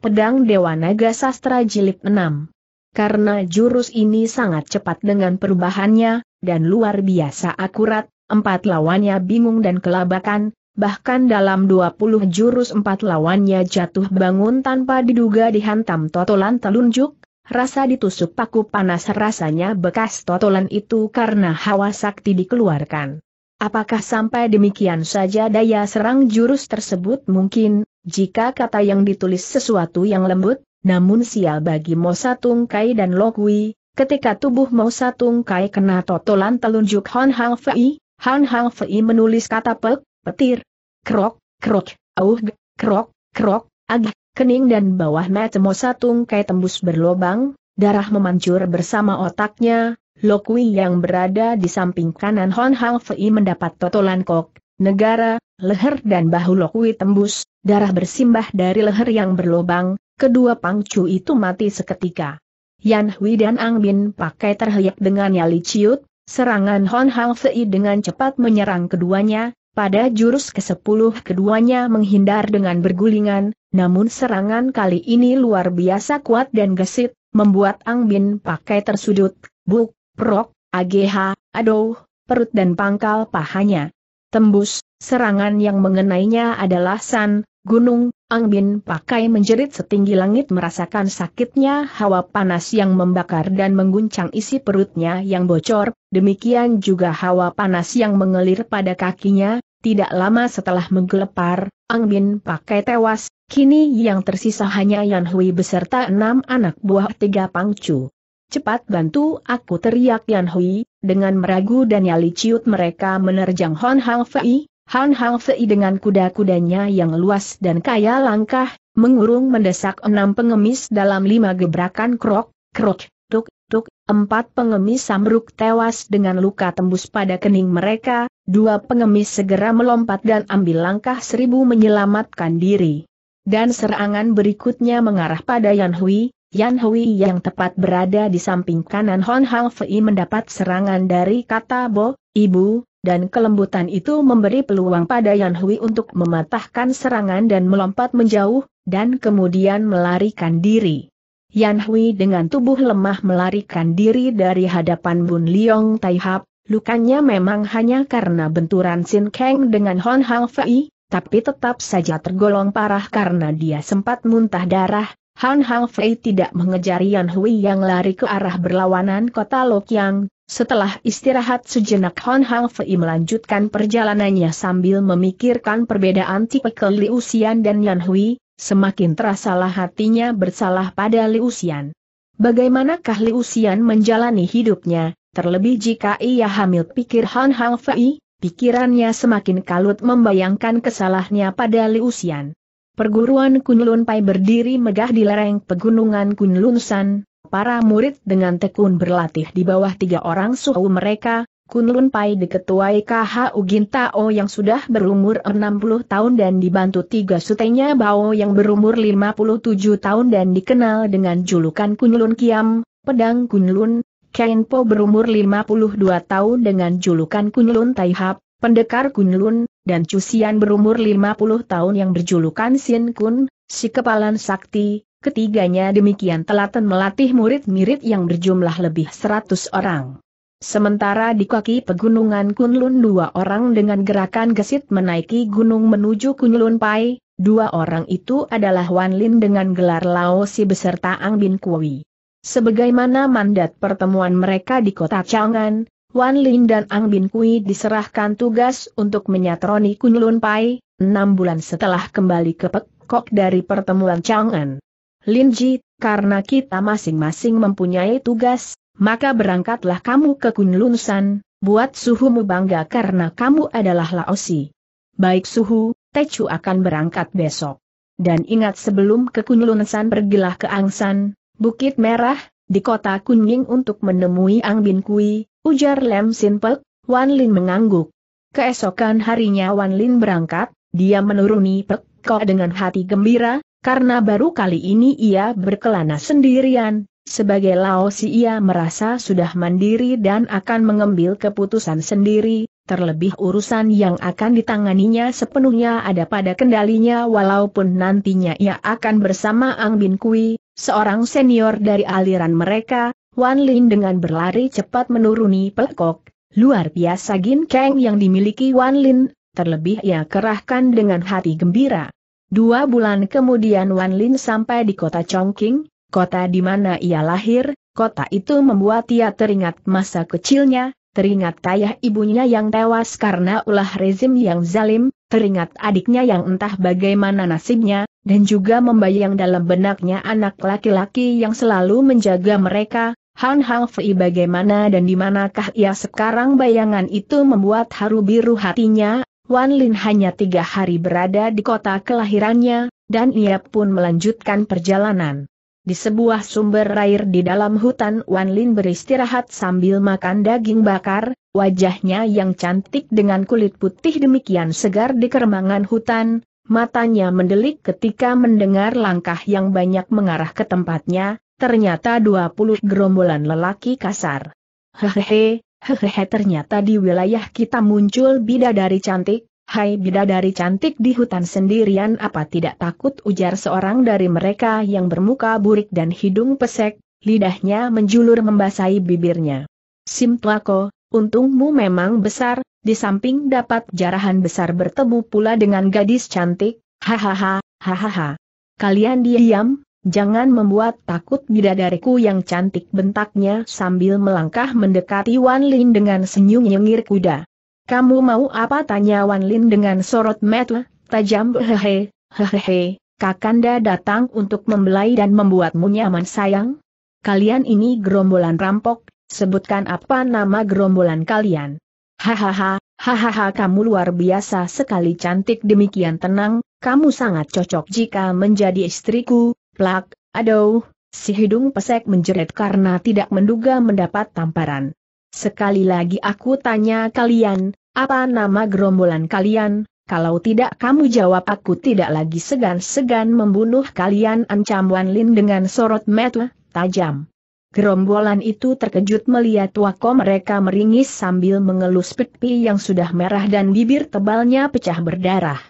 Pedang Dewa Naga Sastra Jilid 6. Karena jurus ini sangat cepat dengan perubahannya, dan luar biasa akurat, empat lawannya bingung dan kelabakan, bahkan dalam 20 jurus empat lawannya jatuh bangun tanpa diduga dihantam totolan telunjuk, rasa ditusuk paku panas rasanya bekas totolan itu karena hawa sakti dikeluarkan. Apakah sampai demikian saja daya serang jurus tersebut mungkin, jika kata yang ditulis sesuatu yang lembut, namun sial bagi Mosa Tungkai dan Lokwi, ketika tubuh Mosa Tungkai kena totolan telunjuk Han Hang Fei, Han Hang Fei menulis kata pek, petir, krok, krok, auh, krok, krok, agi, kening dan bawah mata Mosa Tungkai tembus berlobang, darah memancur bersama otaknya, Lokwi yang berada di samping kanan Hon Hang Fei mendapat totolan kok, negara, leher dan bahu Lokwi tembus, Darah bersimbah dari leher yang berlobang, kedua pangcu itu mati seketika. Yan Hui dan Ang Bin pakai terhayap dengan nyali ciut, serangan Hon Hang Fei dengan cepat menyerang keduanya, pada jurus ke-10 keduanya menghindar dengan bergulingan, namun serangan kali ini luar biasa kuat dan gesit, membuat Ang Bin pakai tersudut, buk, prok, AGH, aduh, perut dan pangkal pahanya. Tembus, serangan yang mengenainya adalah San, Gunung Angbin pakai menjerit setinggi langit merasakan sakitnya hawa panas yang membakar dan mengguncang isi perutnya yang bocor, demikian juga hawa panas yang mengelir pada kakinya, tidak lama setelah menggelepar, Angbin pakai tewas, kini yang tersisa hanya Yan Hui beserta enam anak buah tiga pangcu. Cepat bantu aku teriak Yan Hui, dengan meragu dan nyali ciut mereka menerjang Hon Hang Fei, Han Hang Fei dengan kuda-kudanya yang luas dan kaya langkah, mengurung mendesak enam pengemis dalam lima gebrakan krok, krok, tuk, tuk, empat pengemis sambruk tewas dengan luka tembus pada kening mereka, dua pengemis segera melompat dan ambil langkah seribu menyelamatkan diri. Dan serangan berikutnya mengarah pada Yan Hui, Yan Hui yang tepat berada di samping kanan Hon Hang Fei mendapat serangan dari kata Bo, Ibu, dan kelembutan itu memberi peluang pada Yan Hui untuk mematahkan serangan dan melompat menjauh, dan kemudian melarikan diri. Yan Hui dengan tubuh lemah melarikan diri dari hadapan Bun Liong Tai Hap, lukanya memang hanya karena benturan Sin Kang dengan Hon Hang Fei, tapi tetap saja tergolong parah karena dia sempat muntah darah, Han Hang Fei tidak mengejar Yan Hui yang lari ke arah berlawanan kota Lokyang. Setelah istirahat sejenak Han Hang Fei melanjutkan perjalanannya sambil memikirkan perbedaan tipe Liu Xian dan Yan Hui, semakin terasalah hatinya bersalah pada Liu Xian. Bagaimanakah Liu Xian menjalani hidupnya, terlebih jika ia hamil pikir Han Hang Fei, pikirannya semakin kalut membayangkan kesalahannya pada Liu Xian. Perguruan Kunlun Pai berdiri megah di lereng pegunungan Kunlun San, para murid dengan tekun berlatih di bawah tiga orang suhu mereka, Kunlun Pai diketuai KH Ugin Tao yang sudah berumur 60 tahun dan dibantu tiga sutenya Bao yang berumur 57 tahun dan dikenal dengan julukan Kunlun Kiam, Pedang Kunlun, Kenpo berumur 52 tahun dengan julukan Kunlun Taihap, Pendekar Kunlun, dan Cusian berumur 50 tahun yang berjulukan Sin Kun, si kepalan sakti, ketiganya demikian telaten melatih murid-murid yang berjumlah lebih 100 orang. Sementara di kaki pegunungan Kunlun dua orang dengan gerakan gesit menaiki gunung menuju Kunlun Pai, dua orang itu adalah Wan Lin dengan gelar Laosi beserta Ang Bin Kui. Sebagaimana mandat pertemuan mereka di kota Changan, Wan Lin dan Ang Bin Kui diserahkan tugas untuk menyatroni Kunlun Pai, enam bulan setelah kembali ke Pekok dari pertemuan Chang'an. Lin Ji, karena kita masing-masing mempunyai tugas, maka berangkatlah kamu ke Kunlun San, buat suhumu bangga karena kamu adalah Laosi. Baik suhu, Techu akan berangkat besok. Dan ingat sebelum ke Kunlun San pergilah ke Angsan, Bukit Merah, di kota Kunying untuk menemui Ang Bin Kui, ujar Lem Sin Pek, Wan Lin mengangguk. Keesokan harinya Wan Lin berangkat, dia menuruni Pek Ko dengan hati gembira, karena baru kali ini ia berkelana sendirian, sebagai Laosi ia merasa sudah mandiri dan akan mengambil keputusan sendiri, terlebih urusan yang akan ditanganinya sepenuhnya ada pada kendalinya walaupun nantinya ia akan bersama Ang Bin Kui, Seorang senior dari aliran mereka, Wan Lin dengan berlari cepat menuruni pelkok. luar biasa gin ginkeng yang dimiliki Wan Lin, terlebih ia kerahkan dengan hati gembira. Dua bulan kemudian Wan Lin sampai di kota Chongqing, kota di mana ia lahir, kota itu membuat ia teringat masa kecilnya, teringat ayah ibunya yang tewas karena ulah rezim yang zalim, teringat adiknya yang entah bagaimana nasibnya, dan juga membayang dalam benaknya anak laki-laki yang selalu menjaga mereka, Han Hang Fei bagaimana dan di manakah ia sekarang bayangan itu membuat haru biru hatinya, Wan Lin hanya tiga hari berada di kota kelahirannya, dan ia pun melanjutkan perjalanan. Di sebuah sumber air di dalam hutan Wan Lin beristirahat sambil makan daging bakar, wajahnya yang cantik dengan kulit putih demikian segar di keremangan hutan, matanya mendelik ketika mendengar langkah yang banyak mengarah ke tempatnya, ternyata 20 gerombolan lelaki kasar. Hehehe, hehehe ternyata di wilayah kita muncul bidadari cantik, hai bidadari cantik di hutan sendirian apa tidak takut ujar seorang dari mereka yang bermuka burik dan hidung pesek, lidahnya menjulur membasahi bibirnya. Simtuako, untungmu memang besar, di samping dapat jarahan besar bertemu pula dengan gadis cantik, hahaha, hahaha. Kalian diam, jangan membuat takut bidadariku yang cantik bentaknya sambil melangkah mendekati Wan Lin dengan senyum nyengir kuda. Kamu mau apa tanya Wan Lin dengan sorot mata tajam hehehe, hehehe, kakanda datang untuk membelai dan membuatmu nyaman sayang? Kalian ini gerombolan rampok, sebutkan apa nama gerombolan kalian. Hahaha, hahaha kamu luar biasa sekali cantik demikian tenang, kamu sangat cocok jika menjadi istriku, plak, aduh, si hidung pesek menjerit karena tidak menduga mendapat tamparan. Sekali lagi aku tanya kalian, apa nama gerombolan kalian, kalau tidak kamu jawab aku tidak lagi segan-segan membunuh kalian ancam Wan Lin dengan sorot mata tajam. Gerombolan itu terkejut melihat wako mereka meringis sambil mengelus pipi yang sudah merah dan bibir tebalnya pecah berdarah.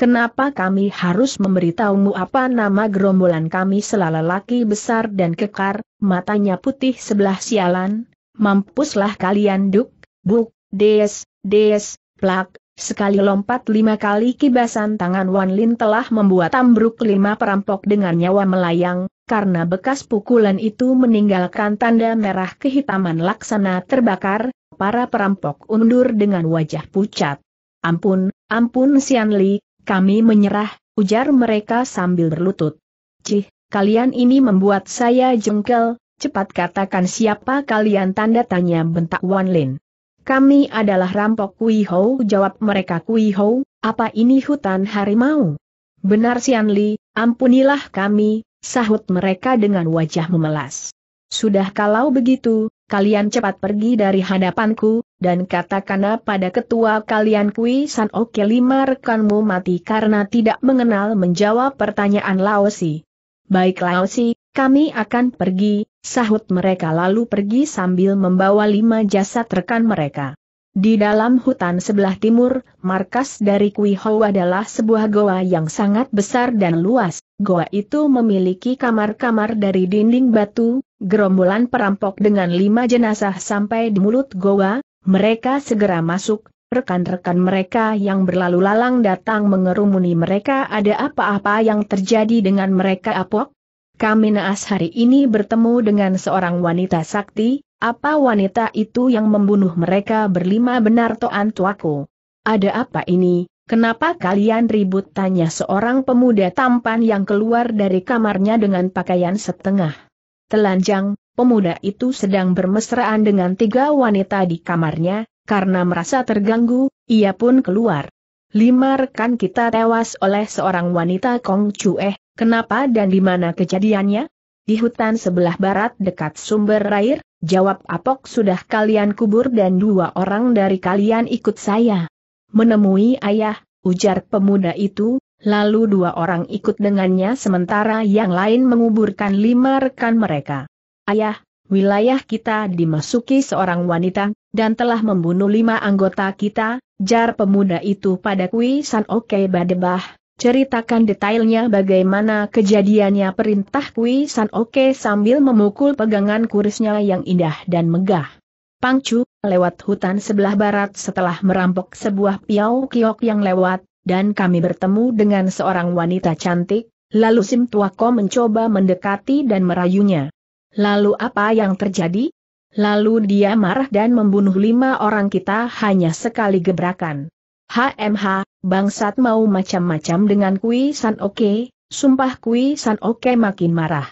Kenapa kami harus memberitahumu apa nama gerombolan kami laki besar dan kekar, matanya putih sebelah sialan, mampuslah kalian duk, buk, des, des, plak, Sekali lompat lima kali kibasan tangan Wan Lin telah membuat ambruk lima perampok dengan nyawa melayang, karena bekas pukulan itu meninggalkan tanda merah kehitaman laksana terbakar, para perampok undur dengan wajah pucat. Ampun, ampun Sian Li, kami menyerah, ujar mereka sambil berlutut. Cih, kalian ini membuat saya jengkel, cepat katakan siapa kalian tanda tanya bentak Wan Lin. Kami adalah rampok Kui Hou, jawab mereka Kui Hou, apa ini hutan harimau? Benar Sian Li, ampunilah kami, sahut mereka dengan wajah memelas. Sudah kalau begitu, kalian cepat pergi dari hadapanku, dan katakanlah pada ketua kalian Kui San Oke lima rekanmu mati karena tidak mengenal menjawab pertanyaan Laosi. Baiklah Osi, kami akan pergi, sahut mereka lalu pergi sambil membawa lima jasad rekan mereka. Di dalam hutan sebelah timur, markas dari Kui adalah sebuah goa yang sangat besar dan luas. Goa itu memiliki kamar-kamar dari dinding batu, gerombolan perampok dengan lima jenazah sampai di mulut goa, mereka segera masuk, Rekan-rekan mereka yang berlalu lalang datang mengerumuni mereka ada apa-apa yang terjadi dengan mereka apok? Kami naas hari ini bertemu dengan seorang wanita sakti, apa wanita itu yang membunuh mereka berlima benar toan tuaku? Ada apa ini, Kenapa kalian ribut tanya seorang pemuda tampan yang keluar dari kamarnya dengan pakaian setengah telanjang, pemuda itu sedang bermesraan dengan tiga wanita di kamarnya, karena merasa terganggu, ia pun keluar. Lima rekan kita tewas oleh seorang wanita Kong Chue, kenapa dan di mana kejadiannya? Di hutan sebelah barat dekat sumber air, jawab Apok sudah kalian kubur dan dua orang dari kalian ikut saya. Menemui ayah, ujar pemuda itu, lalu dua orang ikut dengannya sementara yang lain menguburkan lima rekan mereka. Ayah, wilayah kita dimasuki seorang wanita, dan telah membunuh lima anggota kita, jar pemuda itu pada Kui San Oke Badebah, ceritakan detailnya bagaimana kejadiannya perintah Kui San Oke sambil memukul pegangan kurisnya yang indah dan megah. Pangcu, lewat hutan sebelah barat setelah merampok sebuah piau kiok yang lewat, dan kami bertemu dengan seorang wanita cantik, lalu Sim Tuako mencoba mendekati dan merayunya. Lalu apa yang terjadi? Lalu dia marah dan membunuh lima orang kita hanya sekali gebrakan. HMH, bangsat mau macam-macam dengan Kui San Oke, sumpah Kui San Oke makin marah.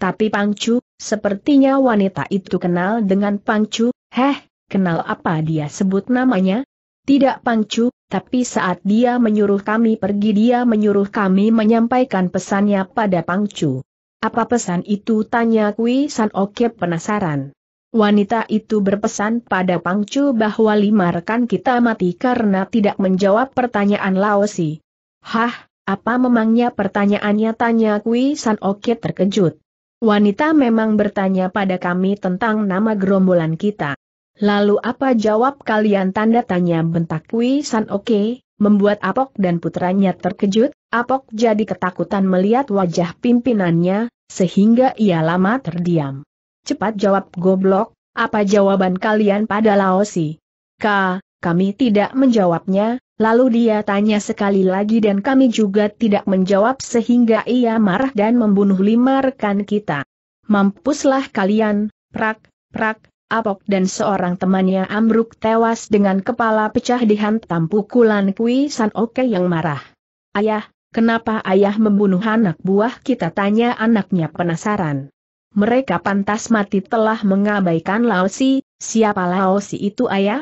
Tapi Pangcu, sepertinya wanita itu kenal dengan Pangcu, heh, kenal apa dia sebut namanya? Tidak Pangcu, tapi saat dia menyuruh kami pergi dia menyuruh kami menyampaikan pesannya pada Pangcu. Apa pesan itu tanya Kui San Oke penasaran. Wanita itu berpesan pada Pangcu bahwa lima rekan kita mati karena tidak menjawab pertanyaan Laosi. Hah, apa memangnya pertanyaannya tanya Kui San Oke terkejut. Wanita memang bertanya pada kami tentang nama gerombolan kita. Lalu apa jawab kalian tanda tanya bentak Kui San Oke? membuat Apok dan putranya terkejut, Apok jadi ketakutan melihat wajah pimpinannya, sehingga ia lama terdiam. Cepat jawab goblok, apa jawaban kalian pada Laosi? Ka, kami tidak menjawabnya, lalu dia tanya sekali lagi dan kami juga tidak menjawab sehingga ia marah dan membunuh lima rekan kita. Mampuslah kalian, prak, prak, Apok dan seorang temannya ambruk tewas dengan kepala pecah dihantam pukulan Kui San Oke yang marah. Ayah, kenapa ayah membunuh anak buah kita tanya anaknya penasaran. Mereka pantas mati telah mengabaikan Laosi, siapa Laosi itu ayah?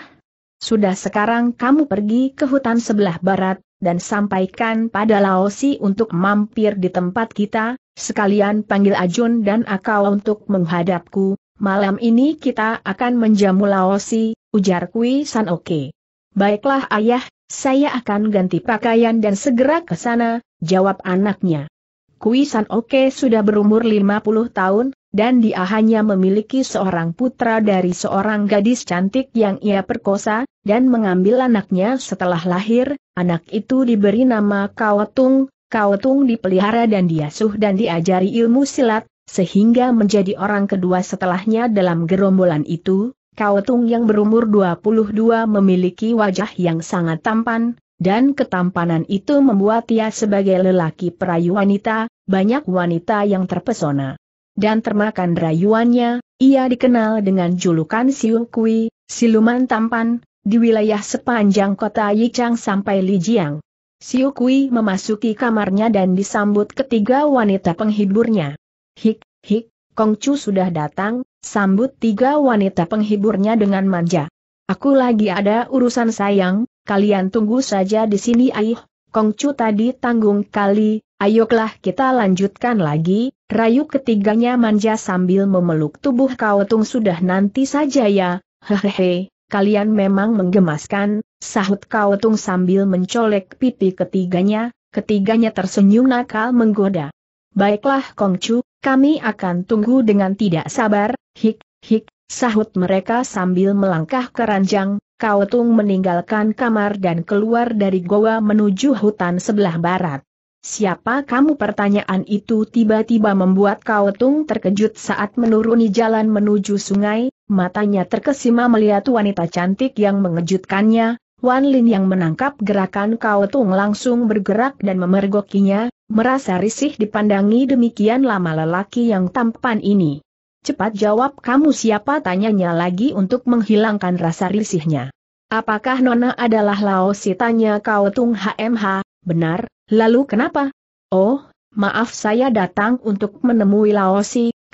Sudah sekarang kamu pergi ke hutan sebelah barat, dan sampaikan pada Laosi untuk mampir di tempat kita, sekalian panggil Ajun dan Akau untuk menghadapku, Malam ini kita akan menjamu Laosi, ujar Kui San Oke. Baiklah ayah, saya akan ganti pakaian dan segera ke sana, jawab anaknya. Kui San Oke sudah berumur 50 tahun, dan dia hanya memiliki seorang putra dari seorang gadis cantik yang ia perkosa, dan mengambil anaknya setelah lahir, anak itu diberi nama Kawatung, Kawatung dipelihara dan diasuh dan diajari ilmu silat, sehingga menjadi orang kedua setelahnya dalam gerombolan itu, Tung yang berumur 22 memiliki wajah yang sangat tampan, dan ketampanan itu membuat ia sebagai lelaki perayu wanita, banyak wanita yang terpesona. Dan termakan rayuannya, ia dikenal dengan julukan Siu Kui, siluman tampan, di wilayah sepanjang kota Yichang sampai Lijiang. Siu Kui memasuki kamarnya dan disambut ketiga wanita penghiburnya. Hik, hik, Kongcu sudah datang, sambut tiga wanita penghiburnya dengan manja. Aku lagi ada urusan sayang, kalian tunggu saja di sini ayuh. Kongcu tadi tanggung kali, ayoklah kita lanjutkan lagi, rayu ketiganya manja sambil memeluk tubuh kau tung sudah nanti saja ya, hehehe, kalian memang menggemaskan, sahut kau tung sambil mencolek pipi ketiganya, ketiganya tersenyum nakal menggoda. Baiklah Kongcu, kami akan tunggu dengan tidak sabar, hik, hik, sahut mereka sambil melangkah ke ranjang, Kau tung meninggalkan kamar dan keluar dari goa menuju hutan sebelah barat. Siapa kamu pertanyaan itu tiba-tiba membuat Kau tung terkejut saat menuruni jalan menuju sungai, matanya terkesima melihat wanita cantik yang mengejutkannya, Wan Lin yang menangkap gerakan Kau tung langsung bergerak dan memergokinya, Merasa risih dipandangi demikian lama lelaki yang tampan ini. Cepat jawab kamu siapa tanyanya lagi untuk menghilangkan rasa risihnya. Apakah Nona adalah Lao si tanya kau Tung HMH, benar, lalu kenapa? Oh, maaf saya datang untuk menemui Lao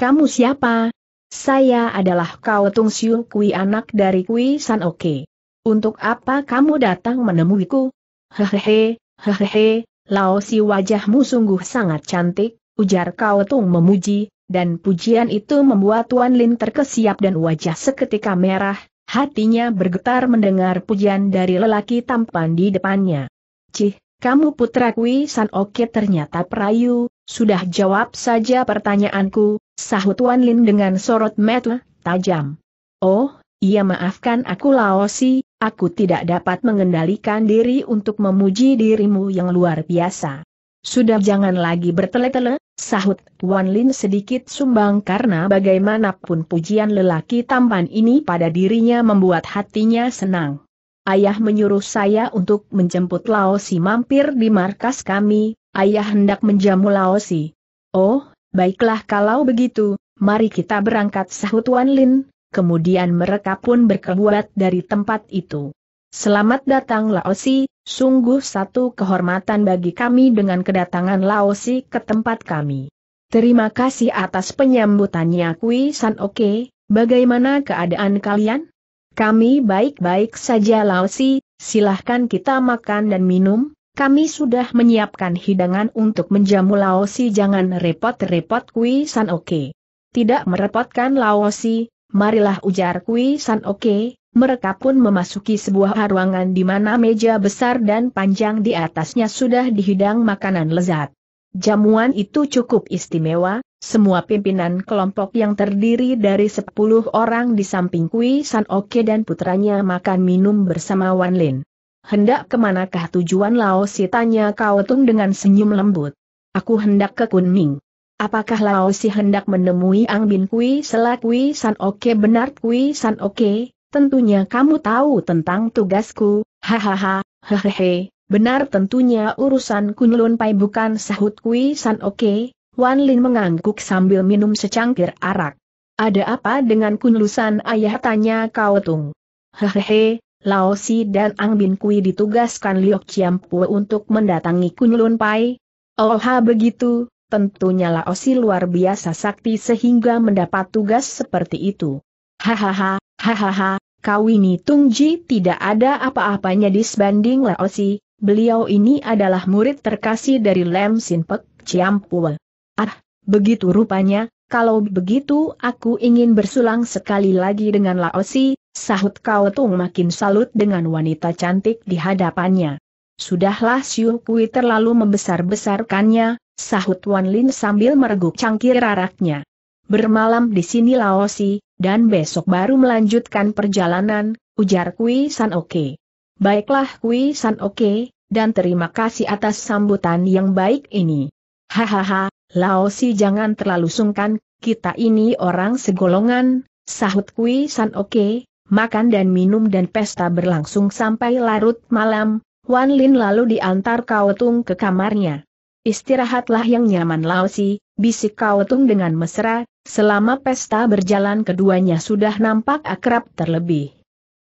kamu siapa? Saya adalah kau Tung Siu Kui anak dari Kui San Oke. Untuk apa kamu datang menemuiku? Hehehe, hehehe, Lao si wajahmu sungguh sangat cantik, ujar Kau Tung memuji, dan pujian itu membuat Tuan Lin terkesiap dan wajah seketika merah, hatinya bergetar mendengar pujian dari lelaki tampan di depannya. Cih, kamu putra Kui San Oke ternyata perayu, sudah jawab saja pertanyaanku, sahut Tuan Lin dengan sorot mata tajam. Oh, ia maafkan aku si, Aku tidak dapat mengendalikan diri untuk memuji dirimu yang luar biasa. Sudah jangan lagi bertele-tele, sahut Wan Lin sedikit sumbang karena bagaimanapun pujian lelaki tampan ini pada dirinya membuat hatinya senang. Ayah menyuruh saya untuk menjemput Laosi mampir di markas kami, ayah hendak menjamu Laosi. Oh, baiklah kalau begitu, mari kita berangkat sahut Wan Lin, kemudian mereka pun berkebuat dari tempat itu. Selamat datang Laosi, sungguh satu kehormatan bagi kami dengan kedatangan Laosi ke tempat kami. Terima kasih atas penyambutannya Kui San Oke, bagaimana keadaan kalian? Kami baik-baik saja Laosi, silahkan kita makan dan minum, kami sudah menyiapkan hidangan untuk menjamu Laosi jangan repot-repot Kui San Oke. Tidak merepotkan Laosi, Marilah ujar Kui San Oke, mereka pun memasuki sebuah ruangan di mana meja besar dan panjang di atasnya sudah dihidang makanan lezat. Jamuan itu cukup istimewa, semua pimpinan kelompok yang terdiri dari 10 orang di samping Kui San Oke dan putranya makan minum bersama Wan Lin. Hendak kemanakah tujuan Lao si tanya Kau Tung dengan senyum lembut. Aku hendak ke Kunming. Apakah Lao Si hendak menemui Ang Bin Kui selak Kui San Oke benar Kui San Oke, tentunya kamu tahu tentang tugasku, hahaha, hehehe, benar tentunya urusan Kunlun Pai bukan sahut Kui San Oke, Wan Lin mengangguk sambil minum secangkir arak. Ada apa dengan kunlusan ayah tanya kau tung? Hehehe, Lao Si dan Ang Bin Kui ditugaskan Liok Chiam Pue untuk mendatangi Kunlun Pai. Oh ha begitu, tentunya Laosi luar biasa sakti sehingga mendapat tugas seperti itu. Hahaha, hahaha, kau ini Tungji tidak ada apa-apanya disbanding Laosi, beliau ini adalah murid terkasih dari Lem Sinpek, Ciampul. Ah, begitu rupanya, kalau begitu aku ingin bersulang sekali lagi dengan Laosi, sahut kau Tung makin salut dengan wanita cantik di hadapannya. Sudahlah Siu Kui terlalu membesar-besarkannya, sahut Wan Lin sambil mereguk cangkir araknya. Bermalam di sini Laosi, dan besok baru melanjutkan perjalanan, ujar Kui San Oke. Baiklah Kui San Oke, dan terima kasih atas sambutan yang baik ini. Hahaha, Laosi jangan terlalu sungkan, kita ini orang segolongan, sahut Kui San Oke, makan dan minum dan pesta berlangsung sampai larut malam, Wan Lin lalu diantar Kao Tung ke kamarnya. Istirahatlah yang nyaman Laosi, bisik Kautung dengan mesra, selama pesta berjalan keduanya sudah nampak akrab terlebih.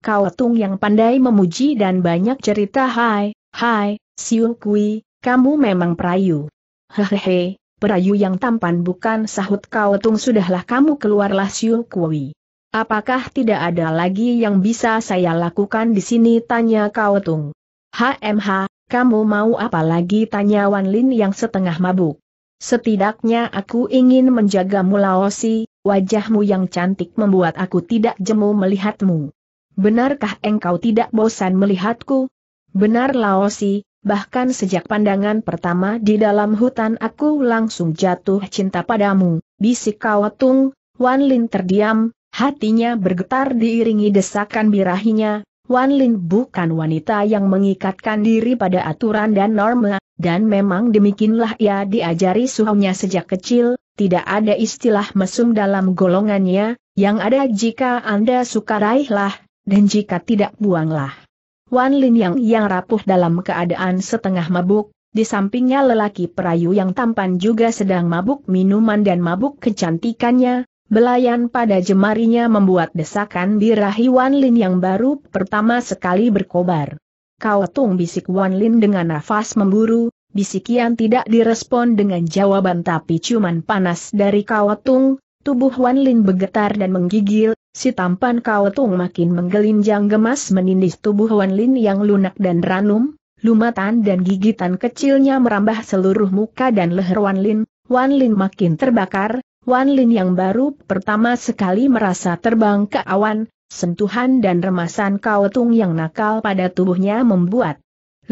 Kautung yang pandai memuji dan banyak cerita hai, hai, Siung Kui, kamu memang perayu. Hehehe, perayu yang tampan bukan sahut Kautung sudahlah kamu keluarlah Siung Kui. Apakah tidak ada lagi yang bisa saya lakukan di sini tanya Kautung. HMH, kamu mau apa lagi tanya Wan Lin yang setengah mabuk. Setidaknya aku ingin menjagamu Laosi, wajahmu yang cantik membuat aku tidak jemu melihatmu. Benarkah engkau tidak bosan melihatku? Benar Laosi, bahkan sejak pandangan pertama di dalam hutan aku langsung jatuh cinta padamu, bisik kawatung, Wan Lin terdiam, hatinya bergetar diiringi desakan birahinya, Wan Lin bukan wanita yang mengikatkan diri pada aturan dan norma, dan memang demikianlah ia diajari suhunya sejak kecil, tidak ada istilah mesum dalam golongannya, yang ada jika Anda suka raihlah, dan jika tidak buanglah. Wan Lin yang yang rapuh dalam keadaan setengah mabuk, di sampingnya lelaki perayu yang tampan juga sedang mabuk minuman dan mabuk kecantikannya, Belayan pada jemarinya membuat desakan di rahi Wan Lin yang baru pertama sekali berkobar. Kau tung bisik Wan Lin dengan nafas memburu, bisikian tidak direspon dengan jawaban tapi cuman panas dari tung, tubuh Wan Lin bergetar dan menggigil, si tampan tung makin menggelinjang gemas menindis tubuh Wan Lin yang lunak dan ranum, lumatan dan gigitan kecilnya merambah seluruh muka dan leher Wan Lin, Wan Lin makin terbakar, Wan Lin yang baru pertama sekali merasa terbang ke awan, sentuhan dan remasan kautung yang nakal pada tubuhnya membuat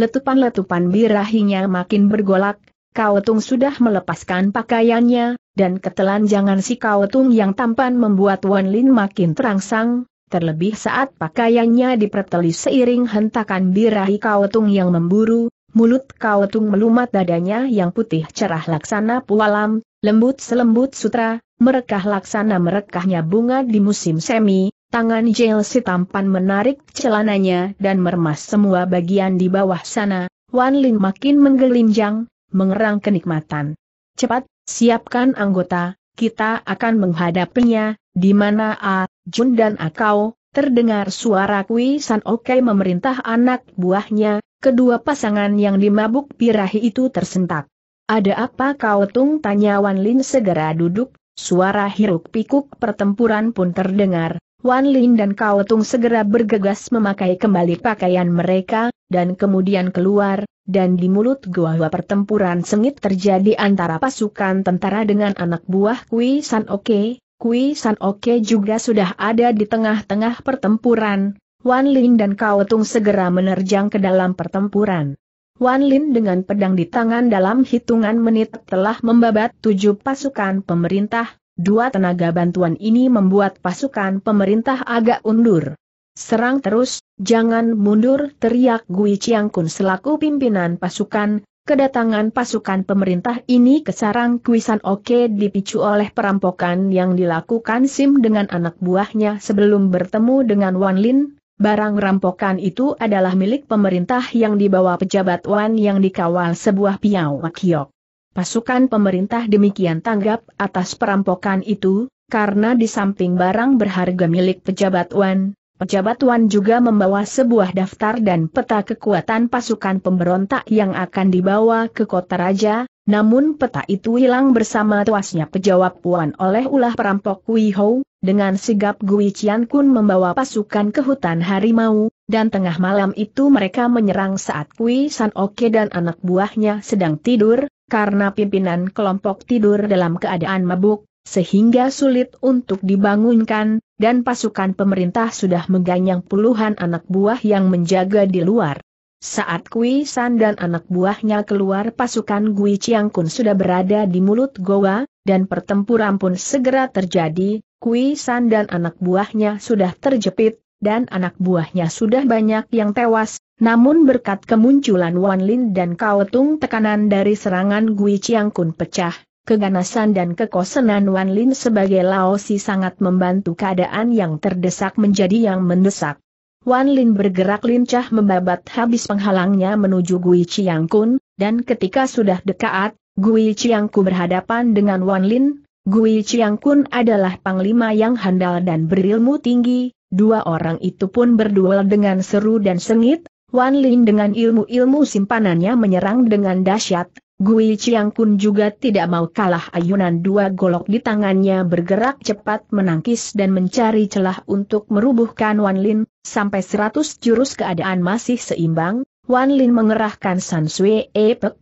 letupan-letupan birahinya makin bergolak, kautung sudah melepaskan pakaiannya, dan ketelanjangan si kautung yang tampan membuat Wan Lin makin terangsang, terlebih saat pakaiannya diperteli seiring hentakan birahi kautung yang memburu, Mulut kau tung melumat dadanya yang putih cerah laksana pualam, lembut selembut sutra, merekah laksana merekahnya bunga di musim semi, tangan si tampan menarik celananya dan meremas semua bagian di bawah sana, Wan Lin makin menggelinjang, mengerang kenikmatan. Cepat, siapkan anggota, kita akan menghadapinya, di mana A, Jun dan Akau, terdengar suara Kui San Oke memerintah anak buahnya, Kedua pasangan yang dimabuk pirahi itu tersentak. Ada apa kau tung tanya Wan Lin segera duduk, suara hiruk pikuk pertempuran pun terdengar, Wan Lin dan Kau Tung segera bergegas memakai kembali pakaian mereka, dan kemudian keluar, dan di mulut gua pertempuran sengit terjadi antara pasukan tentara dengan anak buah Kui San Oke, Kui San Oke juga sudah ada di tengah-tengah pertempuran, Wan Lin dan Kao Tung segera menerjang ke dalam pertempuran. Wan Lin dengan pedang di tangan dalam hitungan menit telah membabat tujuh pasukan pemerintah, dua tenaga bantuan ini membuat pasukan pemerintah agak undur. Serang terus, jangan mundur teriak Gui Chiang Kun selaku pimpinan pasukan, kedatangan pasukan pemerintah ini ke sarang kuisan Oke dipicu oleh perampokan yang dilakukan Sim dengan anak buahnya sebelum bertemu dengan Wan Lin, Barang rampokan itu adalah milik pemerintah yang dibawa pejabat Wan yang dikawal sebuah piau kiok. Pasukan pemerintah demikian tanggap atas perampokan itu, karena di samping barang berharga milik pejabat Wan, pejabat Wan juga membawa sebuah daftar dan peta kekuatan pasukan pemberontak yang akan dibawa ke kota raja, namun peta itu hilang bersama tuasnya pejawab Wan oleh ulah perampok Wihou, dengan sigap Gui Kun membawa pasukan ke hutan harimau, dan tengah malam itu mereka menyerang saat Kui San Oke dan anak buahnya sedang tidur, karena pimpinan kelompok tidur dalam keadaan mabuk, sehingga sulit untuk dibangunkan, dan pasukan pemerintah sudah mengganyang puluhan anak buah yang menjaga di luar. Saat Kui San dan anak buahnya keluar pasukan Gui Chiang Kun sudah berada di mulut goa, dan pertempuran pun segera terjadi, Kui San dan anak buahnya sudah terjepit, dan anak buahnya sudah banyak yang tewas, namun berkat kemunculan Wan Lin dan Kao Tung tekanan dari serangan Gui Chiang Kun pecah, Keganasan dan kekosenan Wan Lin sebagai Laosi sangat membantu keadaan yang terdesak menjadi yang mendesak. Wan Lin bergerak lincah membabat habis penghalangnya menuju Gui Chiang Kun, dan ketika sudah dekat, Gui Chiang Kun berhadapan dengan Wan Lin, Gui Chiang Kun adalah panglima yang handal dan berilmu tinggi, dua orang itu pun berduel dengan seru dan sengit, Wan Lin dengan ilmu-ilmu simpanannya menyerang dengan dahsyat, Gui Chiang Kun juga tidak mau kalah ayunan dua golok di tangannya bergerak cepat menangkis dan mencari celah untuk merubuhkan Wan Lin, sampai seratus jurus keadaan masih seimbang, Wan Lin mengerahkan San Sui E Pek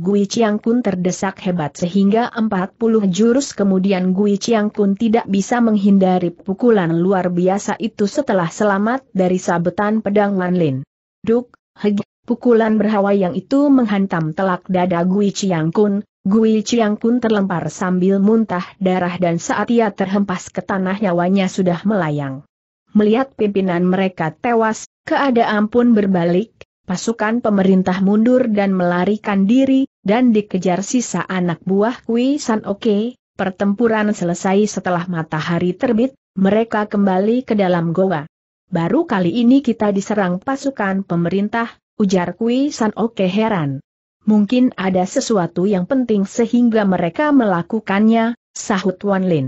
Gui Chiang Kun terdesak hebat sehingga 40 jurus kemudian Gui Chiang Kun tidak bisa menghindari pukulan luar biasa itu setelah selamat dari sabetan pedang Wan Lin. Duk, Hege. Pukulan berhawa yang itu menghantam telak dada Gui Chiang Kun, Gui Chiang terlempar sambil muntah darah dan saat ia terhempas ke tanah nyawanya sudah melayang. Melihat pimpinan mereka tewas, keadaan pun berbalik, pasukan pemerintah mundur dan melarikan diri, dan dikejar sisa anak buah Kui San Oke, pertempuran selesai setelah matahari terbit, mereka kembali ke dalam goa. Baru kali ini kita diserang pasukan pemerintah, ujar Kui San Oke heran. Mungkin ada sesuatu yang penting sehingga mereka melakukannya, sahut Wan Lin.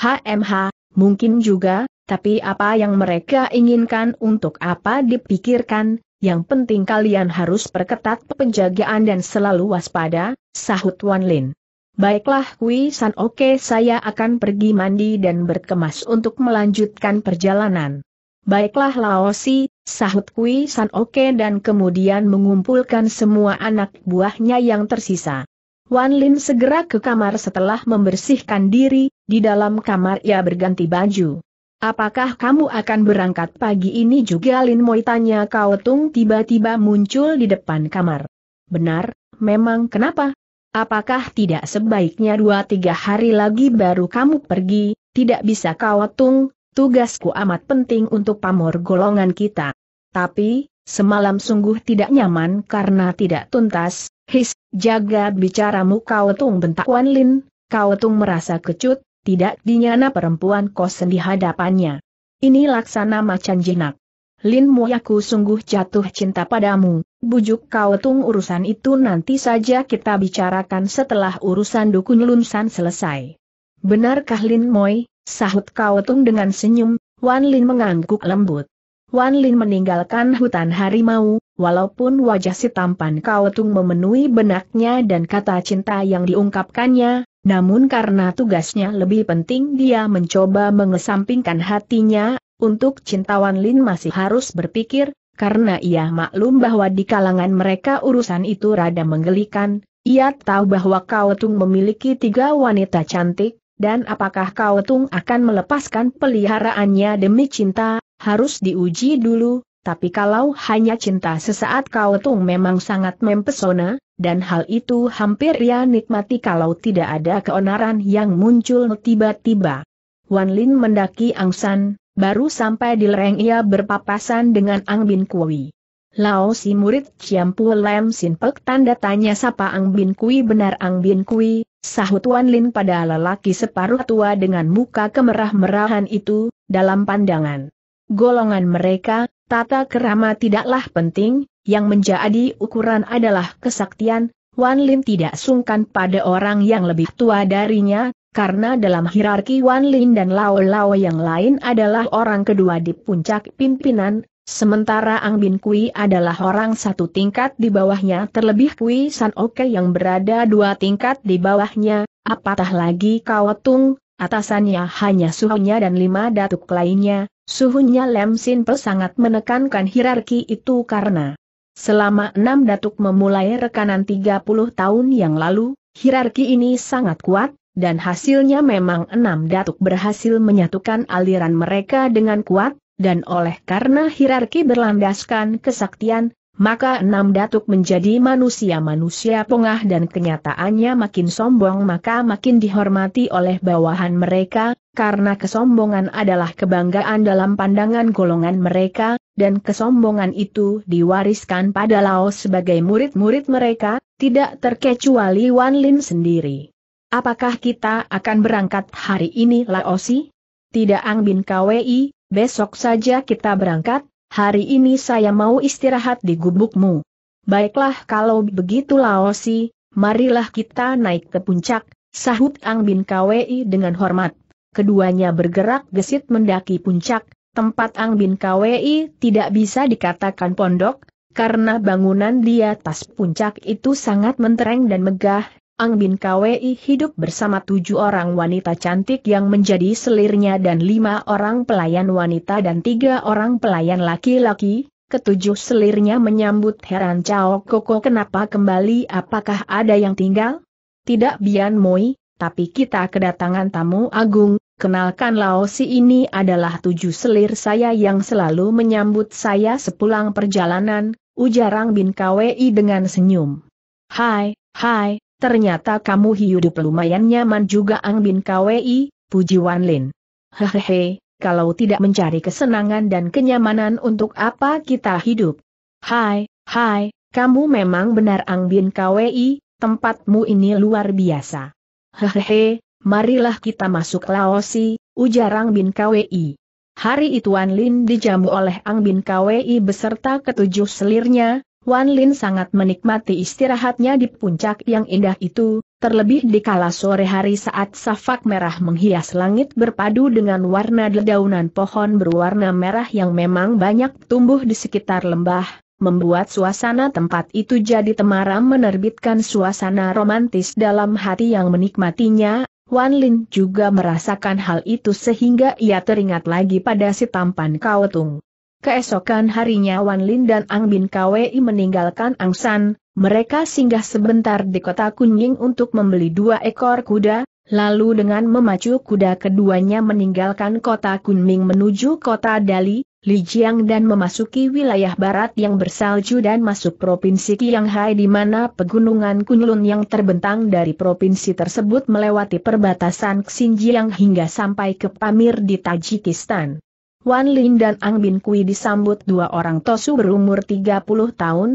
HMH, mungkin juga, tapi apa yang mereka inginkan untuk apa dipikirkan, yang penting kalian harus perketat penjagaan dan selalu waspada, sahut Wan Lin. Baiklah Kui San oke saya akan pergi mandi dan berkemas untuk melanjutkan perjalanan. Baiklah Laosi, sahut Kui San Oke dan kemudian mengumpulkan semua anak buahnya yang tersisa. Wan Lin segera ke kamar setelah membersihkan diri, di dalam kamar ia berganti baju. Apakah kamu akan berangkat pagi ini juga Lin Moi tanya Kau Tung tiba-tiba muncul di depan kamar. Benar, memang kenapa? Apakah tidak sebaiknya dua tiga hari lagi baru kamu pergi, tidak bisa Kau Tung, tugasku amat penting untuk pamor golongan kita. Tapi, semalam sungguh tidak nyaman karena tidak tuntas, his, jaga bicaramu kau tung bentak Wan Lin, kau tung merasa kecut, tidak dinyana perempuan kosen di hadapannya. Ini laksana macan jinak. Lin Muyaku sungguh jatuh cinta padamu, bujuk kau tung urusan itu nanti saja kita bicarakan setelah urusan dukun lunsan selesai. Benarkah Lin Moy, Sahut Kau Tung dengan senyum, Wan Lin mengangguk lembut. Wan Lin meninggalkan hutan harimau, walaupun wajah si tampan Kau Tung memenuhi benaknya dan kata cinta yang diungkapkannya, namun karena tugasnya lebih penting dia mencoba mengesampingkan hatinya, untuk cinta Wan Lin masih harus berpikir, karena ia maklum bahwa di kalangan mereka urusan itu rada menggelikan, ia tahu bahwa Kau Tung memiliki tiga wanita cantik, dan apakah kau tung akan melepaskan peliharaannya demi cinta, harus diuji dulu, tapi kalau hanya cinta sesaat kau tung memang sangat mempesona, dan hal itu hampir ia nikmati kalau tidak ada keonaran yang muncul tiba-tiba. Wan Lin mendaki Angsan, baru sampai di lereng ia berpapasan dengan Ang Bin Kui. Lao si murid Ciampu Lem Sin Pek tanda tanya sapa Ang Bin Kui benar Ang Bin Kui, sahut Wan Lin pada lelaki separuh tua dengan muka kemerah-merahan itu, dalam pandangan. Golongan mereka, tata kerama tidaklah penting, yang menjadi ukuran adalah kesaktian, Wan Lin tidak sungkan pada orang yang lebih tua darinya, karena dalam hierarki Wan Lin dan Lao Lao yang lain adalah orang kedua di puncak pimpinan, Sementara Ang Bin Kui adalah orang satu tingkat di bawahnya terlebih Kui San Oke yang berada dua tingkat di bawahnya, apatah lagi Kawatung, atasannya hanya suhunya dan lima datuk lainnya, suhunya Lem Sin Pe sangat menekankan hierarki itu karena selama enam datuk memulai rekanan 30 tahun yang lalu, hierarki ini sangat kuat, dan hasilnya memang enam datuk berhasil menyatukan aliran mereka dengan kuat, dan oleh karena hierarki berlandaskan kesaktian, maka enam datuk menjadi manusia-manusia pongah dan kenyataannya makin sombong maka makin dihormati oleh bawahan mereka, karena kesombongan adalah kebanggaan dalam pandangan golongan mereka, dan kesombongan itu diwariskan pada Lao sebagai murid-murid mereka, tidak terkecuali Wan Lin sendiri. Apakah kita akan berangkat hari ini Laosi? Tidak Ang Bin Kwei. Besok saja kita berangkat, hari ini saya mau istirahat di gubukmu. Baiklah kalau begitu Laosi, marilah kita naik ke puncak, sahut Ang Bin Kwei dengan hormat. Keduanya bergerak gesit mendaki puncak, tempat Ang Bin Kwei tidak bisa dikatakan pondok, karena bangunan di atas puncak itu sangat mentereng dan megah, Ang Bin Kwi hidup bersama tujuh orang wanita cantik yang menjadi selirnya dan lima orang pelayan wanita dan tiga orang pelayan laki-laki, ketujuh selirnya menyambut heran Cao Koko kenapa kembali apakah ada yang tinggal? Tidak Bian Moi, tapi kita kedatangan tamu agung, kenalkan Laosi ini adalah tujuh selir saya yang selalu menyambut saya sepulang perjalanan, ujarang Bin Kwi dengan senyum. Hai, hai, ternyata kamu hidup lumayan nyaman juga Ang Bin Kwi, puji Wan Lin. Hehehe, kalau tidak mencari kesenangan dan kenyamanan untuk apa kita hidup? Hai, hai, kamu memang benar Ang Bin Kwi, tempatmu ini luar biasa. Hehehe, marilah kita masuk Laosi, ujar Ang Bin Kwi. Hari itu Wan Lin dijamu oleh Ang Bin Kwi beserta ketujuh selirnya, Wan Lin sangat menikmati istirahatnya di puncak yang indah itu, terlebih di kala sore hari saat safak merah menghias langit berpadu dengan warna dedaunan pohon berwarna merah yang memang banyak tumbuh di sekitar lembah, membuat suasana tempat itu jadi temaram menerbitkan suasana romantis dalam hati yang menikmatinya, Wan Lin juga merasakan hal itu sehingga ia teringat lagi pada si tampan Tung. Keesokan harinya Wan Lin dan Ang Bin Kwei meninggalkan San, mereka singgah sebentar di kota Kunying untuk membeli dua ekor kuda, lalu dengan memacu kuda keduanya meninggalkan kota Kunming menuju kota Dali, Lijiang dan memasuki wilayah barat yang bersalju dan masuk Provinsi Qianghai di mana pegunungan Kunlun yang terbentang dari provinsi tersebut melewati perbatasan Xinjiang hingga sampai ke Pamir di Tajikistan. Wan Lin dan Ang Bin Kui disambut dua orang tosu berumur 30 tahun.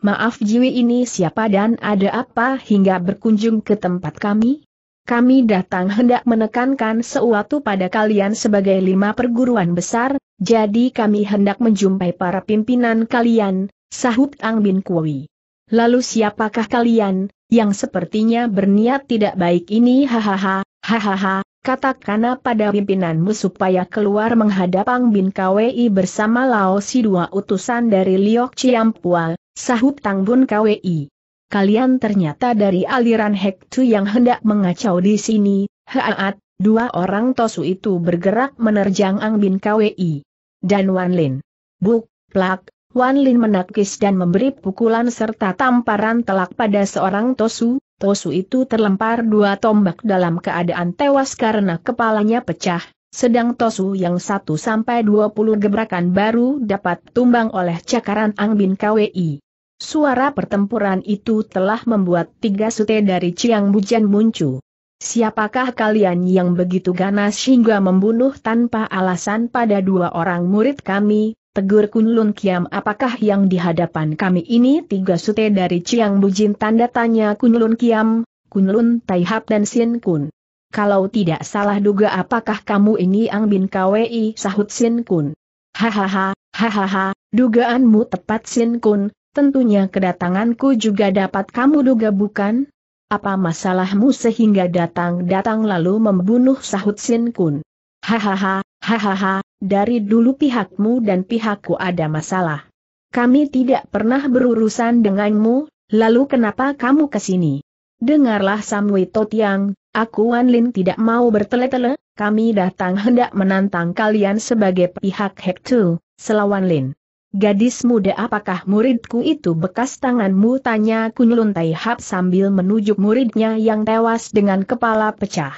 Maaf Jiwi ini siapa dan ada apa hingga berkunjung ke tempat kami? Kami datang hendak menekankan sesuatu pada kalian sebagai lima perguruan besar, jadi kami hendak menjumpai para pimpinan kalian, sahut Ang Bin Kui. Lalu siapakah kalian, yang sepertinya berniat tidak baik ini hahaha, hahaha, Katakanlah pada pimpinanmu supaya keluar menghadap Ang Bin KWI bersama Lao Si dua utusan dari Liok Ciampual, sahut Tang Bun KWI. Kalian ternyata dari aliran Hek yang hendak mengacau di sini, haat, dua orang Tosu itu bergerak menerjang Ang Bin KWI. Dan Wan Lin. Buk, plak, Wan Lin menakis dan memberi pukulan serta tamparan telak pada seorang Tosu, Tosu itu terlempar dua tombak dalam keadaan tewas karena kepalanya pecah, sedang Tosu yang satu sampai dua puluh gebrakan baru dapat tumbang oleh cakaran Angbin KWI. Suara pertempuran itu telah membuat tiga sute dari Ciang Bujan muncul. Siapakah kalian yang begitu ganas hingga membunuh tanpa alasan pada dua orang murid kami, Tegur Kunlun Kiam apakah yang di hadapan kami ini tiga sute dari Chiang Bujin tanda tanya Kunlun Kiam, Kunlun Taihap dan Sin Kun. Kalau tidak salah duga apakah kamu ini Ang Bin Kwi sahut Sin Kun. Hahaha, hahaha, dugaanmu tepat Sin Kun, tentunya kedatanganku juga dapat kamu duga bukan? Apa masalahmu sehingga datang-datang lalu membunuh sahut Sin Kun? Hahaha, hahaha, dari dulu pihakmu dan pihakku ada masalah. Kami tidak pernah berurusan denganmu, lalu kenapa kamu ke sini? Dengarlah Samui Totiang, aku Wanlin tidak mau bertele-tele, kami datang hendak menantang kalian sebagai pihak Hektu, selawan Lin. Gadis muda apakah muridku itu bekas tanganmu tanya Kunyuluntai Tai Hap sambil menunjuk muridnya yang tewas dengan kepala pecah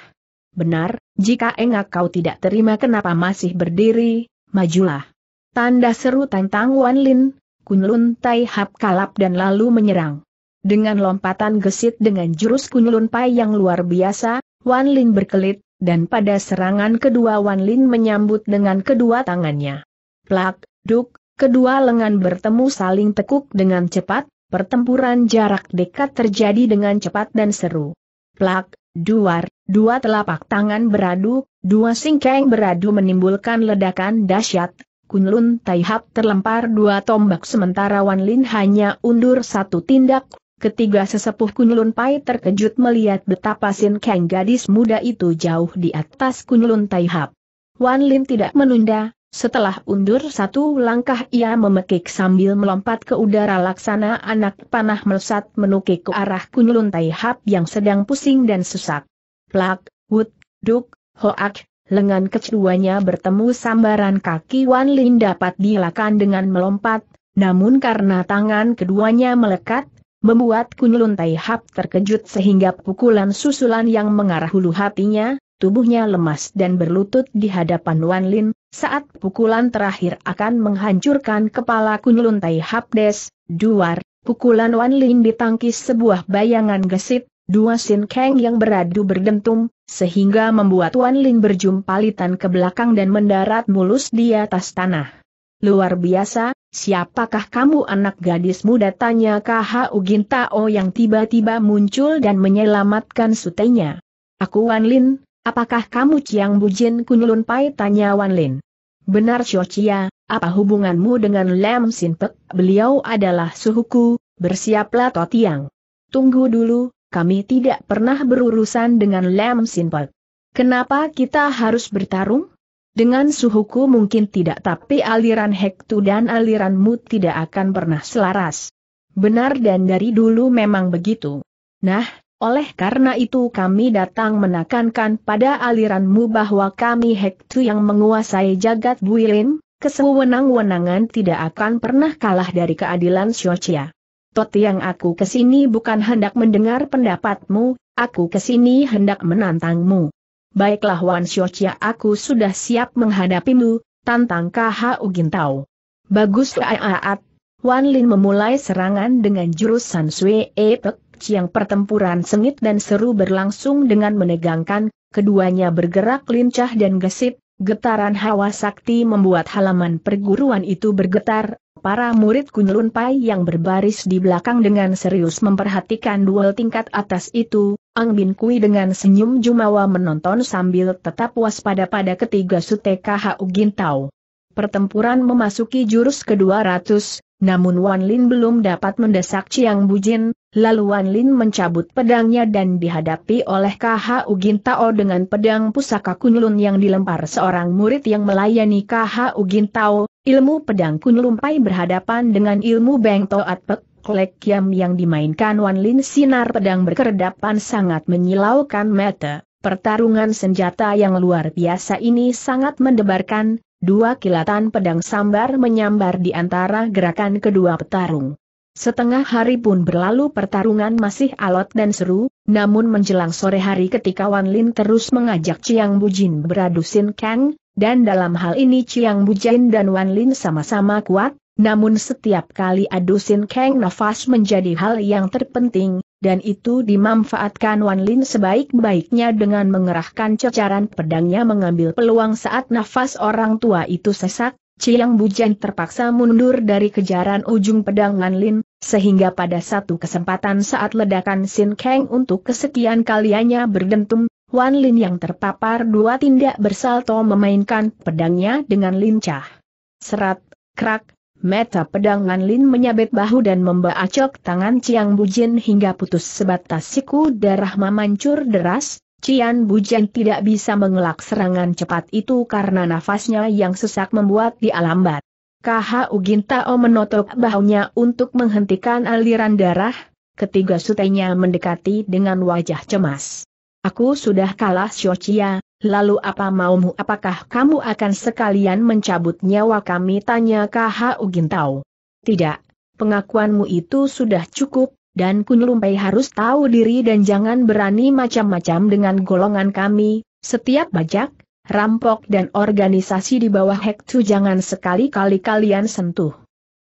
benar, jika engak kau tidak terima kenapa masih berdiri, majulah. Tanda seru tentang Wan Lin, Kunlun Tai Hap kalap dan lalu menyerang. Dengan lompatan gesit dengan jurus Kunlun Pai yang luar biasa, Wan Lin berkelit, dan pada serangan kedua Wan Lin menyambut dengan kedua tangannya. Plak, duk, kedua lengan bertemu saling tekuk dengan cepat, pertempuran jarak dekat terjadi dengan cepat dan seru. Plak, duar, dua telapak tangan beradu, dua singkeng beradu menimbulkan ledakan dahsyat. Kunlun Taihap terlempar dua tombak sementara Wan Lin hanya undur satu tindak. Ketiga sesepuh Kunlun Pai terkejut melihat betapa Sin Kang gadis muda itu jauh di atas Kunlun Taihap. Wan Lin tidak menunda, setelah undur satu langkah ia memekik sambil melompat ke udara laksana anak panah melesat menukik ke arah kunyuluntai hap yang sedang pusing dan sesak. Plak, wut, duk, hoak, lengan keduanya bertemu sambaran kaki Wan Lin dapat dilakukan dengan melompat, namun karena tangan keduanya melekat, membuat kunyuluntai hap terkejut sehingga pukulan susulan yang mengarah hulu hatinya, tubuhnya lemas dan berlutut di hadapan Wan Lin, saat pukulan terakhir akan menghancurkan kepala Kunlun Tai Hapdes, duar, pukulan Wan Lin ditangkis sebuah bayangan gesit, dua sin Kang yang beradu berdentum, sehingga membuat Wan Lin berjumpalitan ke belakang dan mendarat mulus di atas tanah. Luar biasa, siapakah kamu anak gadis muda tanya KH Ugin Tao yang tiba-tiba muncul dan menyelamatkan sutenya. Aku Wan Lin, Apakah kamu Ciang Bujin Kunlun Pai? Tanya Wan Lin. Benar Xiao Chia, apa hubunganmu dengan Lam Sin Pek? Beliau adalah suhuku, bersiaplah Tiang. Tunggu dulu, kami tidak pernah berurusan dengan Lam Sin Pek. Kenapa kita harus bertarung? Dengan suhuku mungkin tidak tapi aliran Hektu dan aliranmu tidak akan pernah selaras. Benar dan dari dulu memang begitu. Nah, oleh karena itu kami datang menekankan pada aliranmu bahwa kami Hektu yang menguasai jagat builin, kesewenang-wenangan tidak akan pernah kalah dari keadilan Shochia. Tot yang aku kesini bukan hendak mendengar pendapatmu, aku kesini hendak menantangmu. Baiklah Wan Shochia aku sudah siap menghadapimu, tantang KH Ugintau. Bagus Aaat, Wan Lin memulai serangan dengan jurus San Sui Epek, Ciang pertempuran sengit dan seru berlangsung dengan menegangkan, keduanya bergerak lincah dan gesit, getaran hawa sakti membuat halaman perguruan itu bergetar, para murid Kunlun Pai yang berbaris di belakang dengan serius memperhatikan duel tingkat atas itu, Ang Bin Kui dengan senyum jumawa menonton sambil tetap waspada pada ketiga Suteka Hau Gintau pertempuran memasuki jurus ke-200, namun Wan Lin belum dapat mendesak Chiang Bujin, lalu Wan Lin mencabut pedangnya dan dihadapi oleh KHU Gintao dengan pedang pusaka Kunlun yang dilempar seorang murid yang melayani KHU Gintao, ilmu pedang Kunlun Pai berhadapan dengan ilmu Beng Toat Pek Klek Kiam yang dimainkan Wan Lin sinar pedang berkedapan sangat menyilaukan mata. Pertarungan senjata yang luar biasa ini sangat mendebarkan, Dua kilatan pedang sambar menyambar di antara gerakan kedua petarung. Setengah hari pun berlalu pertarungan masih alot dan seru, namun menjelang sore hari ketika Wan Lin terus mengajak Chiang Bujin beradu Sin Kang, dan dalam hal ini Chiang Bujin dan Wan Lin sama-sama kuat, namun setiap kali adu Sin Kang nafas menjadi hal yang terpenting, dan itu dimanfaatkan Wan Lin sebaik-baiknya dengan mengerahkan cecaran pedangnya mengambil peluang saat nafas orang tua itu sesak, Ciang Bujan terpaksa mundur dari kejaran ujung pedang Wan Lin, sehingga pada satu kesempatan saat ledakan Sin Kang untuk kesekian kaliannya berdentum, Wan Lin yang terpapar dua tindak bersalto memainkan pedangnya dengan lincah. Serat, krak, Meta pedang Anlin Lin menyabet bahu dan membacok tangan Ciang Bujin hingga putus sebatas siku darah memancur deras, Cian Bujin tidak bisa mengelak serangan cepat itu karena nafasnya yang sesak membuat dia lambat. KHU Gintao menotok bahunya untuk menghentikan aliran darah, ketiga sutenya mendekati dengan wajah cemas. Aku sudah kalah Xiao Chia, Lalu apa maumu apakah kamu akan sekalian mencabut nyawa kami tanya KH Gintau. Tidak, pengakuanmu itu sudah cukup, dan Kunlumpai harus tahu diri dan jangan berani macam-macam dengan golongan kami, setiap bajak, rampok dan organisasi di bawah Hektu jangan sekali-kali kalian sentuh.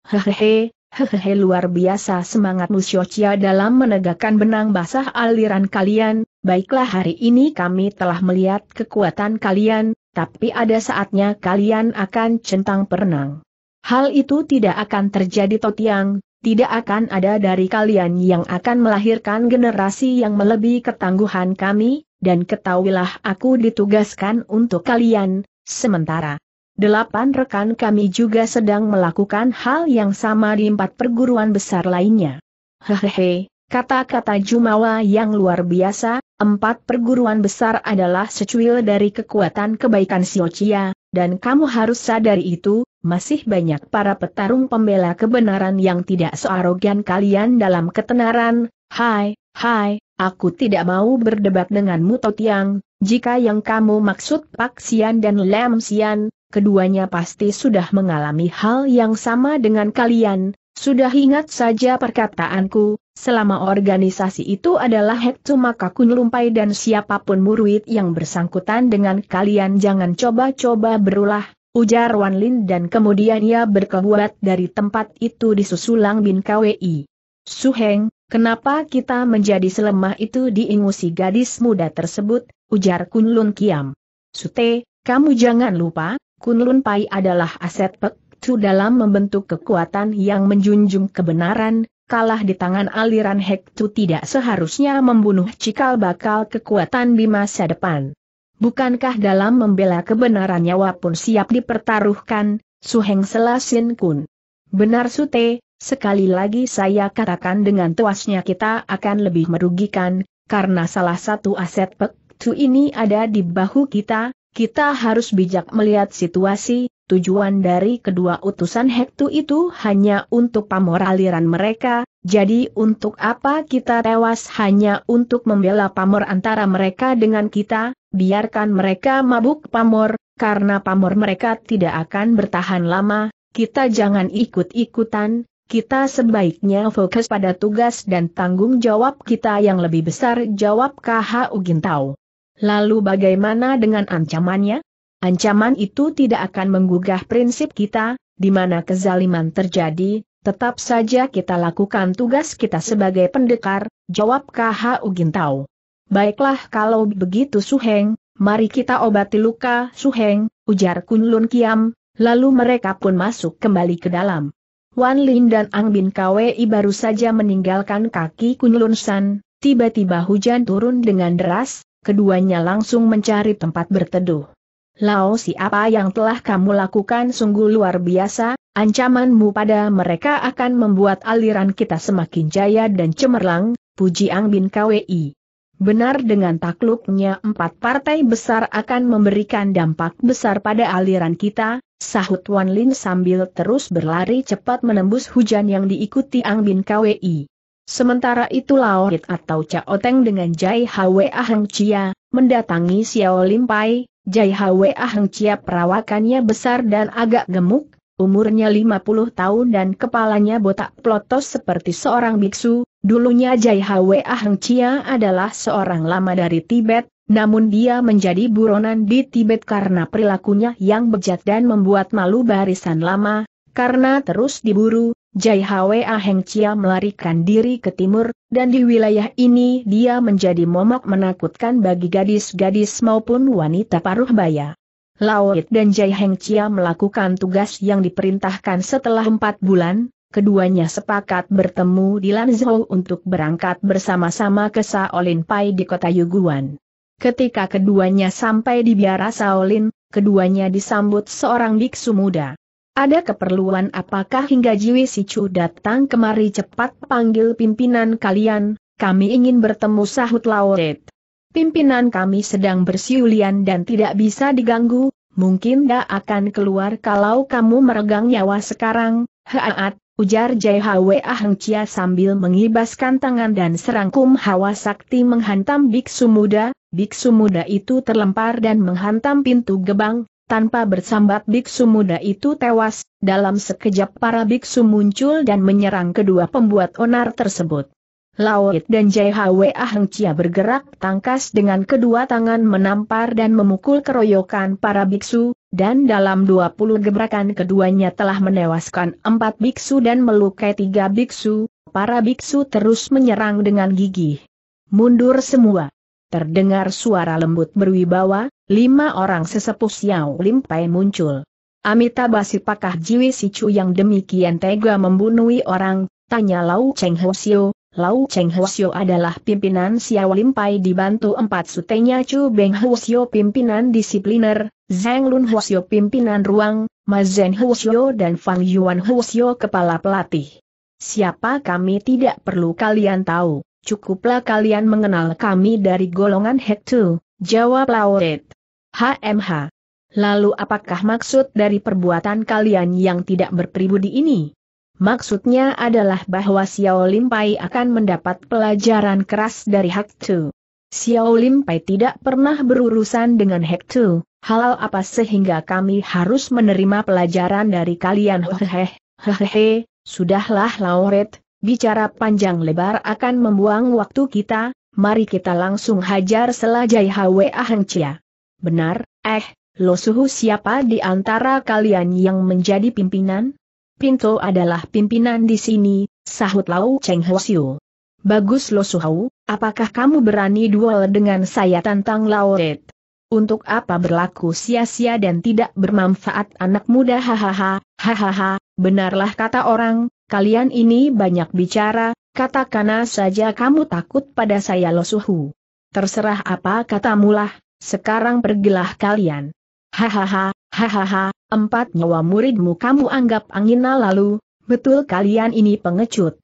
Hehehe, hehehe luar biasa semangatmu Siocia dalam menegakkan benang basah aliran kalian, baiklah hari ini kami telah melihat kekuatan kalian, tapi ada saatnya kalian akan centang perenang. Hal itu tidak akan terjadi Totiang, tidak akan ada dari kalian yang akan melahirkan generasi yang melebihi ketangguhan kami, dan ketahuilah aku ditugaskan untuk kalian, sementara. Delapan rekan kami juga sedang melakukan hal yang sama di empat perguruan besar lainnya. Hehehe, Kata-kata Jumawa yang luar biasa, empat perguruan besar adalah secuil dari kekuatan kebaikan Siocia, dan kamu harus sadari itu, masih banyak para petarung pembela kebenaran yang tidak searogan kalian dalam ketenaran, hai, hai, aku tidak mau berdebat denganmu Totiang, jika yang kamu maksud Pak Sian dan Lam Sian, keduanya pasti sudah mengalami hal yang sama dengan kalian, sudah ingat saja perkataanku, selama organisasi itu adalah hektu maka kunlumpai dan siapapun murid yang bersangkutan dengan kalian jangan coba-coba berulah, ujar Wan Lin dan kemudian ia berkebuat dari tempat itu di Susulang bin KWI. Suheng, kenapa kita menjadi selemah itu diingusi gadis muda tersebut, ujar Kunlun Kiam. Sute, kamu jangan lupa, Kunlun Pai adalah aset pek Chu dalam membentuk kekuatan yang menjunjung kebenaran, kalah di tangan aliran Hektu tidak seharusnya membunuh cikal bakal kekuatan di masa depan. Bukankah dalam membela kebenaran nyawa pun siap dipertaruhkan, Suheng Selasin Kun? Benar Sute, sekali lagi saya katakan dengan tuasnya kita akan lebih merugikan, karena salah satu aset Pek Tu ini ada di bahu kita, kita harus bijak melihat situasi, tujuan dari kedua utusan Hektu itu hanya untuk pamor aliran mereka, jadi untuk apa kita tewas hanya untuk membela pamor antara mereka dengan kita, biarkan mereka mabuk pamor, karena pamor mereka tidak akan bertahan lama, kita jangan ikut-ikutan, kita sebaiknya fokus pada tugas dan tanggung jawab kita yang lebih besar jawab KHU Gintau. Lalu bagaimana dengan ancamannya? Ancaman itu tidak akan menggugah prinsip kita, di mana kezaliman terjadi, tetap saja kita lakukan tugas kita sebagai pendekar, jawab KH Ugintau. Baiklah kalau begitu Suheng, mari kita obati luka Suheng, ujar Kunlun Kiam, lalu mereka pun masuk kembali ke dalam. Wan Lin dan Ang Bin Kwei baru saja meninggalkan kaki Kunlun San, tiba-tiba hujan turun dengan deras, keduanya langsung mencari tempat berteduh. Lao siapa yang telah kamu lakukan sungguh luar biasa, ancamanmu pada mereka akan membuat aliran kita semakin jaya dan cemerlang, puji Ang Bin KWI. Benar dengan takluknya empat partai besar akan memberikan dampak besar pada aliran kita, sahut Wan Lin sambil terus berlari cepat menembus hujan yang diikuti Ang Bin KWI. Sementara itu Hit atau Teng dengan Jai Hwe Ahang Chia, mendatangi Xiao Lim Pai, Jai Hwe Ahang Chia perawakannya besar dan agak gemuk, umurnya 50 tahun dan kepalanya botak plotos seperti seorang biksu, dulunya Jai Hwe Ahang Chia adalah seorang lama dari Tibet, namun dia menjadi buronan di Tibet karena perilakunya yang bejat dan membuat malu barisan lama, karena terus diburu, Jai Hwe Aheng Chia melarikan diri ke timur, dan di wilayah ini dia menjadi momok menakutkan bagi gadis-gadis maupun wanita paruh baya. Laoit dan Jai Heng Chia melakukan tugas yang diperintahkan setelah empat bulan, keduanya sepakat bertemu di Lanzhou untuk berangkat bersama-sama ke Shaolin Pai di kota Yuguan. Ketika keduanya sampai di biara Shaolin, keduanya disambut seorang biksu muda. Ada keperluan apakah hingga Jiwi sichu datang kemari cepat panggil pimpinan kalian, kami ingin bertemu sahut Laoret. Pimpinan kami sedang bersiulian dan tidak bisa diganggu, mungkin tidak akan keluar kalau kamu meregang nyawa sekarang, haat, ujar JHW Ahang Chia sambil mengibaskan tangan dan serangkum hawa sakti menghantam biksu muda, biksu muda itu terlempar dan menghantam pintu gebang, tanpa bersambat biksu muda itu tewas, dalam sekejap para biksu muncul dan menyerang kedua pembuat onar tersebut. Lawit dan Jaihawe Aheng Chia bergerak tangkas dengan kedua tangan menampar dan memukul keroyokan para biksu, dan dalam 20 gebrakan keduanya telah menewaskan empat biksu dan melukai tiga biksu, para biksu terus menyerang dengan gigih. Mundur semua. Terdengar suara lembut berwibawa, lima orang sesepuh Xiao Lim Pai muncul. Amitabha sipakah jiwi si Chu yang demikian tega membunuh orang, tanya Lau Cheng Hosio. Lau Cheng Hosio adalah pimpinan Xiao Lim Pai dibantu empat sutenya Chu Beng Hosio pimpinan disipliner, Zhang Lun Hosio pimpinan ruang, Ma Zhen Hosio dan Fang Yuan Hosio kepala pelatih. Siapa kami tidak perlu kalian tahu cukuplah kalian mengenal kami dari golongan Hektu, jawab Lauret. HMH. Lalu apakah maksud dari perbuatan kalian yang tidak berpribudi ini? Maksudnya adalah bahwa Xiao Lim Pai akan mendapat pelajaran keras dari Hektu. Xiao Lim Pai tidak pernah berurusan dengan Hektu, halal apa sehingga kami harus menerima pelajaran dari kalian hehehe, hehehe, sudahlah Lauret, Bicara panjang lebar akan membuang waktu kita, mari kita langsung hajar selajai Hwa Heng Benar, eh, lo suhu siapa di antara kalian yang menjadi pimpinan? Pinto adalah pimpinan di sini, sahut Lau Cheng Hwasyu. Bagus lo suhu, apakah kamu berani duel dengan saya tantang Lauret? Untuk apa berlaku sia-sia dan tidak bermanfaat anak muda hahaha, hahaha, benarlah kata orang, kalian ini banyak bicara, katakanlah saja kamu takut pada saya losuhu. Terserah apa katamulah, sekarang pergilah kalian. Hahaha, hahaha, empat nyawa muridmu kamu anggap angin lalu, betul kalian ini pengecut.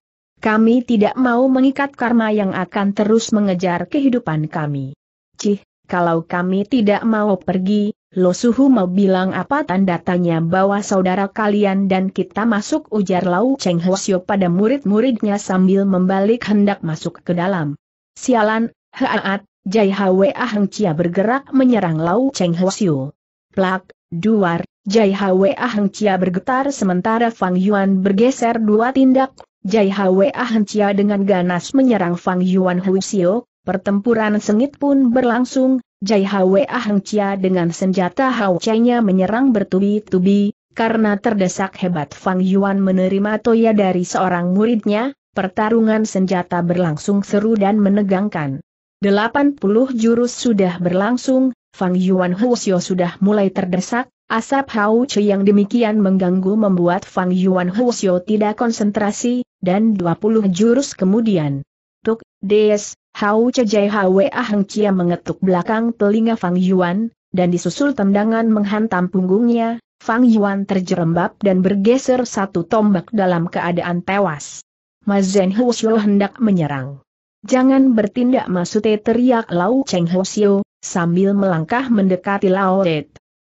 Kami tidak mau mengikat karma yang akan terus mengejar kehidupan kami. Cih, kalau kami tidak mau pergi, Losuhu mau bilang apa tanda tanya bahwa saudara kalian dan kita masuk ujar Lau Cheng Hwasyo pada murid-muridnya sambil membalik hendak masuk ke dalam. Sialan, haat, Jai Hwa ah Hang Chia bergerak menyerang Lau Cheng Hwasyo. Plak, duar, Jai Hwa ah Hang Chia bergetar sementara Fang Yuan bergeser dua tindak Jai Hwa ah Hang Chia dengan ganas menyerang Fang Yuan Hwasyo Pertempuran sengit pun berlangsung, Jai Hwa Ahang Chia dengan senjata Hao chai menyerang bertubi-tubi, karena terdesak hebat Fang Yuan menerima toya dari seorang muridnya, pertarungan senjata berlangsung seru dan menegangkan. 80 jurus sudah berlangsung, Fang Yuan Huosio sudah mulai terdesak, Asap Hao Che yang demikian mengganggu membuat Fang Yuan Huosio tidak konsentrasi, dan 20 jurus kemudian. Tuk, Des, Hau Cejai Hwe Ahang Chia mengetuk belakang telinga Fang Yuan, dan disusul tendangan menghantam punggungnya, Fang Yuan terjerembab dan bergeser satu tombak dalam keadaan tewas. Mazen Huo hendak menyerang. Jangan bertindak Masute teriak Lau Cheng Hosio, sambil melangkah mendekati Lao Red.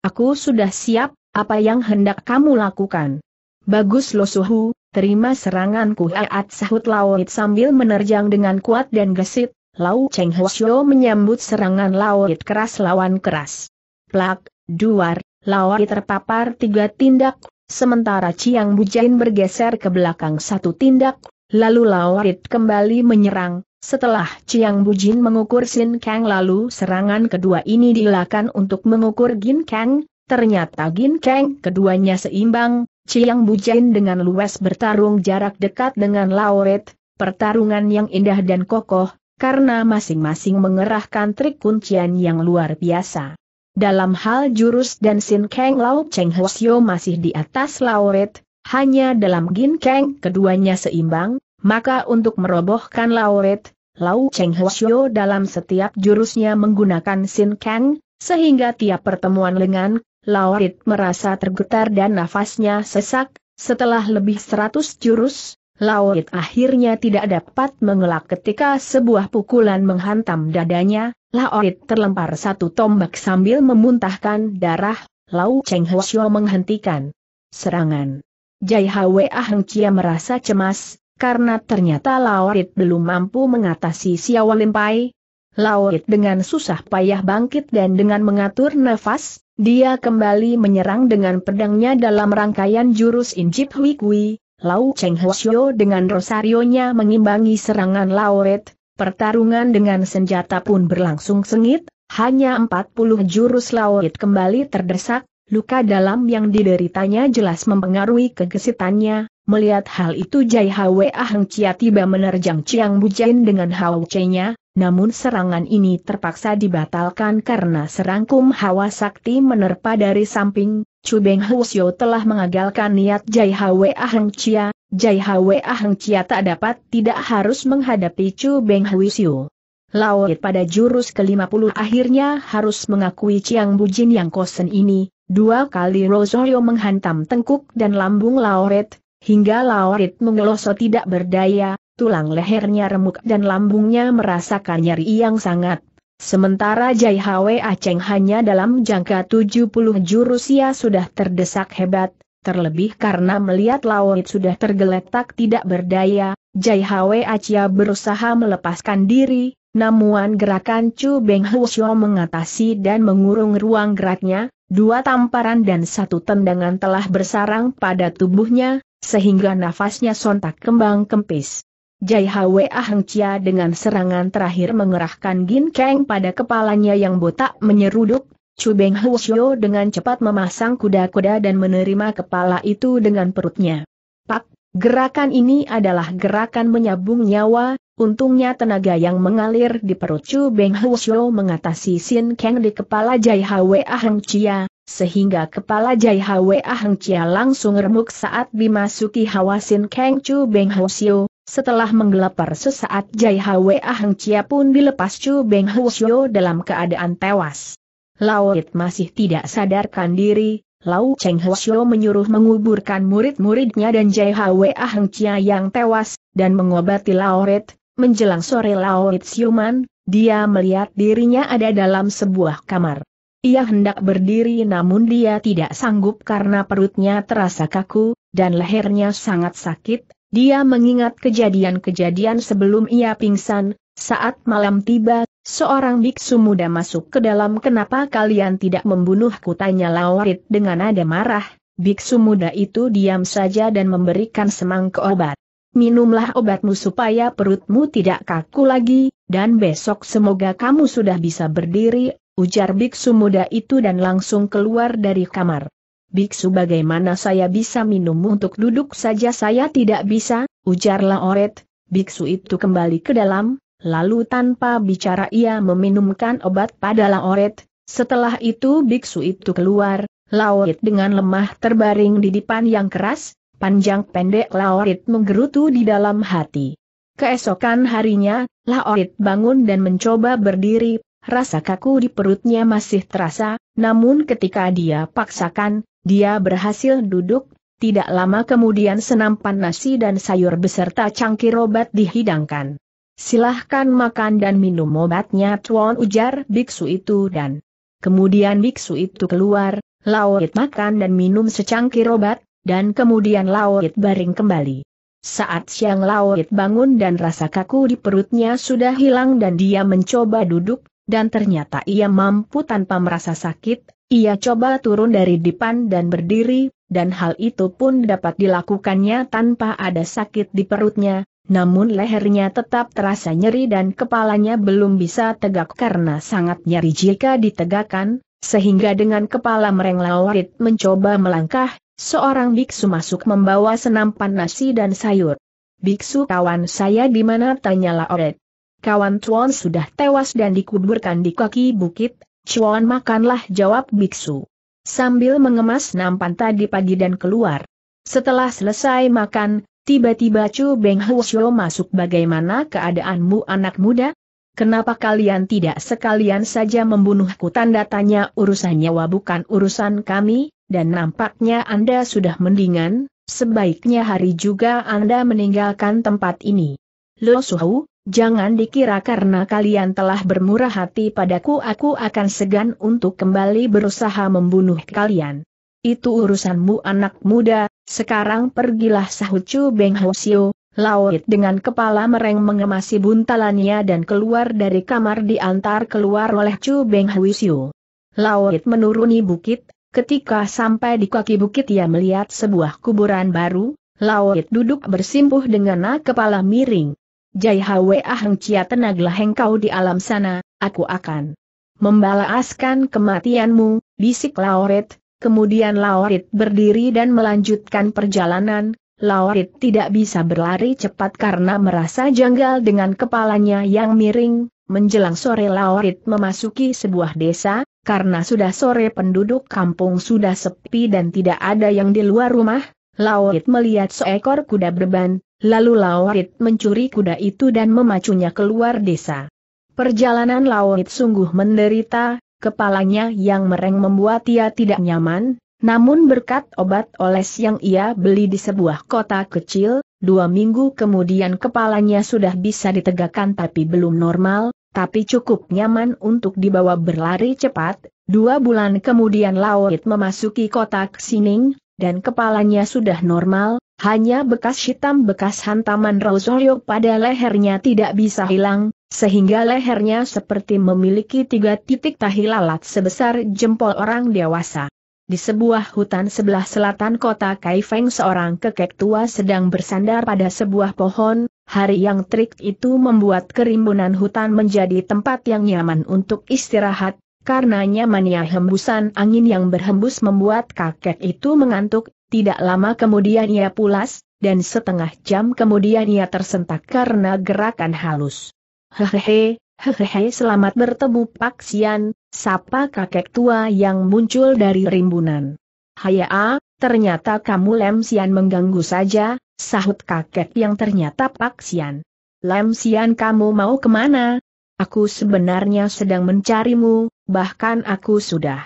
Aku sudah siap, apa yang hendak kamu lakukan? Bagus Lo Suhu, terima seranganku haat sahut Lawit sambil menerjang dengan kuat dan gesit, Lau Cheng Hwasyo menyambut serangan Lawit keras lawan keras. Plak, duar, Lawit terpapar tiga tindak, sementara Chiang Bujain bergeser ke belakang satu tindak, lalu Lawit kembali menyerang, setelah Chiang Bujin mengukur Sin Kang lalu serangan kedua ini dilakukan untuk mengukur Gin Kang, ternyata Gin Kang keduanya seimbang, Chiang Bucin dengan luas bertarung jarak dekat dengan Lauret, pertarungan yang indah dan kokoh, karena masing-masing mengerahkan trik kuncian yang luar biasa. Dalam hal jurus dan Sin Kang Lau Cheng Hwasyo masih di atas Lauret, hanya dalam Gin Kang keduanya seimbang, maka untuk merobohkan Lauret, Lau Cheng Hwasyo dalam setiap jurusnya menggunakan Sin Kang, sehingga tiap pertemuan lengan Laurit merasa tergetar dan nafasnya sesak, setelah lebih seratus jurus, Laurit akhirnya tidak dapat mengelak ketika sebuah pukulan menghantam dadanya, Laurit terlempar satu tombak sambil memuntahkan darah, Lau Cheng Hwasyo menghentikan serangan. Jai Hwa Heng Chia merasa cemas, karena ternyata Laurit belum mampu mengatasi Siawalimpai, Laurit dengan susah payah bangkit dan dengan mengatur nafas, dia kembali menyerang dengan pedangnya dalam rangkaian jurus Injip Hui Kui, Lau Cheng Hsiao dengan rosarionya mengimbangi serangan Lauret, pertarungan dengan senjata pun berlangsung sengit, hanya 40 jurus Lauret kembali terdesak, luka dalam yang dideritanya jelas mempengaruhi kegesitannya, melihat hal itu Jai Hwa Hang Chia tiba menerjang Chiang Bujain dengan Hao Chenya, namun serangan ini terpaksa dibatalkan karena serangkum hawa sakti menerpa dari samping, Chu Beng Husyo telah mengagalkan niat Jai Hwe Aheng Chia, Jai Hwe Aheng Chia tak dapat tidak harus menghadapi Chu Beng Husyo. Laut pada jurus ke-50 akhirnya harus mengakui Chiang Bujin yang kosen ini, dua kali Rosorio menghantam tengkuk dan lambung Lawit, hingga Lawit mengelosot tidak berdaya, tulang lehernya remuk dan lambungnya merasakan nyeri yang sangat. Sementara Jai Hwe Aceng hanya dalam jangka 70 jurus ia sudah terdesak hebat, terlebih karena melihat Lawit sudah tergeletak tidak berdaya, Jai Hwe Acia berusaha melepaskan diri, namun gerakan Chu Beng Husyo mengatasi dan mengurung ruang geraknya, dua tamparan dan satu tendangan telah bersarang pada tubuhnya, sehingga nafasnya sontak kembang kempis. Jai Hwa Heng Chia dengan serangan terakhir mengerahkan Gin Kang pada kepalanya yang botak menyeruduk, Chu Beng Xiao dengan cepat memasang kuda-kuda dan menerima kepala itu dengan perutnya. Pak, gerakan ini adalah gerakan menyambung nyawa, untungnya tenaga yang mengalir di perut Chu Beng Xiao mengatasi Sin Kang di kepala Jai Hwa Heng Chia, sehingga kepala Jai Hwa Heng Chia langsung remuk saat dimasuki hawa Sin Kang Chu Beng Huosyo setelah menggelapar sesaat Jai Hwa Ahang Chia pun dilepas Chu Beng Huo dalam keadaan tewas. Laoit masih tidak sadarkan diri, Lao Cheng Huo menyuruh menguburkan murid-muridnya dan Jai Hwa Ahang Chia yang tewas, dan mengobati Laoit. Menjelang sore Laoit siuman, dia melihat dirinya ada dalam sebuah kamar. Ia hendak berdiri namun dia tidak sanggup karena perutnya terasa kaku, dan lehernya sangat sakit, dia mengingat kejadian-kejadian sebelum ia pingsan, saat malam tiba, seorang biksu muda masuk ke dalam kenapa kalian tidak membunuhku tanya Laurit dengan nada marah, biksu muda itu diam saja dan memberikan semangka obat. Minumlah obatmu supaya perutmu tidak kaku lagi, dan besok semoga kamu sudah bisa berdiri, ujar biksu muda itu dan langsung keluar dari kamar. Biksu bagaimana saya bisa minum untuk duduk saja saya tidak bisa, ujarlah Oret. biksu itu kembali ke dalam, lalu tanpa bicara ia meminumkan obat pada Laoret, setelah itu biksu itu keluar, Laoret dengan lemah terbaring di depan yang keras, panjang pendek Laorit menggerutu di dalam hati. Keesokan harinya, Laorit bangun dan mencoba berdiri, rasa kaku di perutnya masih terasa, namun ketika dia paksakan, dia berhasil duduk, tidak lama kemudian senapan nasi dan sayur beserta cangkir obat dihidangkan. Silahkan makan dan minum obatnya Tuan ujar biksu itu dan kemudian biksu itu keluar, Laoit makan dan minum secangkir obat, dan kemudian Laoit baring kembali. Saat siang Laoit bangun dan rasa kaku di perutnya sudah hilang dan dia mencoba duduk, dan ternyata ia mampu tanpa merasa sakit, ia coba turun dari dipan dan berdiri, dan hal itu pun dapat dilakukannya tanpa ada sakit di perutnya, namun lehernya tetap terasa nyeri dan kepalanya belum bisa tegak karena sangat nyeri jika ditegakkan, sehingga dengan kepala merenglawit mencoba melangkah, seorang biksu masuk membawa senampan nasi dan sayur. Biksu kawan saya di mana tanyalah Oret. Kawan Tuan sudah tewas dan dikuburkan di kaki bukit, Cuan makanlah jawab biksu. Sambil mengemas nampan tadi pagi dan keluar. Setelah selesai makan, tiba-tiba Chu Beng Huo masuk bagaimana keadaanmu anak muda? Kenapa kalian tidak sekalian saja membunuhku tanda tanya urusan nyawa bukan urusan kami, dan nampaknya Anda sudah mendingan, sebaiknya hari juga Anda meninggalkan tempat ini. Lo Suhu, Jangan dikira karena kalian telah bermurah hati padaku aku akan segan untuk kembali berusaha membunuh kalian. Itu urusanmu anak muda, sekarang pergilah sahut Chu Beng Siu, lawit dengan kepala mereng mengemasi buntalannya dan keluar dari kamar diantar keluar oleh Chu Beng Siu. Lawit menuruni bukit, ketika sampai di kaki bukit ia melihat sebuah kuburan baru, lawit duduk bersimpuh dengan kepala miring. Jai Hwe Aheng Chia tenaglah hengkau di alam sana, aku akan membalaskan kematianmu, bisik Laurit, kemudian Laurit berdiri dan melanjutkan perjalanan, Laurit tidak bisa berlari cepat karena merasa janggal dengan kepalanya yang miring. Menjelang sore Laurit memasuki sebuah desa, karena sudah sore penduduk kampung sudah sepi dan tidak ada yang di luar rumah, Lawit melihat seekor kuda berban, lalu Lawit mencuri kuda itu dan memacunya keluar desa. Perjalanan Lawit sungguh menderita, kepalanya yang mereng membuat ia tidak nyaman, namun berkat obat oles yang ia beli di sebuah kota kecil, dua minggu kemudian kepalanya sudah bisa ditegakkan tapi belum normal, tapi cukup nyaman untuk dibawa berlari cepat, dua bulan kemudian Lawit memasuki kota Xining, dan kepalanya sudah normal, hanya bekas hitam bekas hantaman Rosolio pada lehernya tidak bisa hilang, sehingga lehernya seperti memiliki tiga titik tahi lalat sebesar jempol orang dewasa. Di sebuah hutan sebelah selatan kota Kaifeng seorang kekek tua sedang bersandar pada sebuah pohon, hari yang trik itu membuat kerimbunan hutan menjadi tempat yang nyaman untuk istirahat, Karenanya mania ya, hembusan angin yang berhembus membuat kakek itu mengantuk, tidak lama kemudian ia pulas, dan setengah jam kemudian ia tersentak karena gerakan halus. Hehehe, hehehe selamat bertemu Pak Sian, sapa kakek tua yang muncul dari rimbunan. Hayaa, ah, ternyata kamu Lem Sian mengganggu saja, sahut kakek yang ternyata Pak Sian. Lem Sian kamu mau kemana? Aku sebenarnya sedang mencarimu, bahkan aku sudah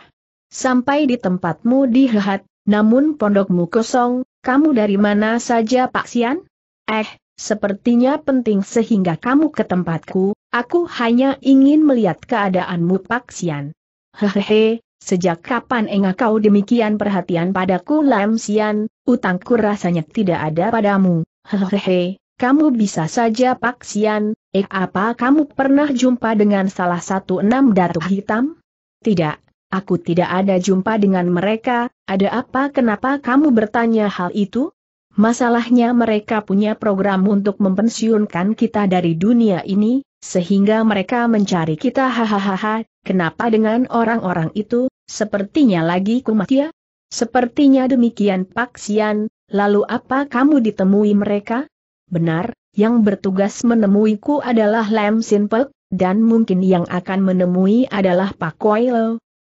sampai di tempatmu di Hehat, namun pondokmu kosong, kamu dari mana saja Pak Sian? Eh, sepertinya penting sehingga kamu ke tempatku, aku hanya ingin melihat keadaanmu Pak Sian. Hehehe, sejak kapan enggak kau demikian perhatian padaku Lam Sian, utangku rasanya tidak ada padamu, hehehe, kamu bisa saja paksian, eh apa kamu pernah jumpa dengan salah satu enam datu hitam? Tidak, aku tidak ada jumpa dengan mereka, ada apa kenapa kamu bertanya hal itu? Masalahnya mereka punya program untuk mempensiunkan kita dari dunia ini, sehingga mereka mencari kita hahaha, kenapa dengan orang-orang itu, sepertinya lagi kumat ya? Sepertinya demikian paksian, lalu apa kamu ditemui mereka? Benar, yang bertugas menemuiku adalah Lam Sin dan mungkin yang akan menemui adalah Pak Kwai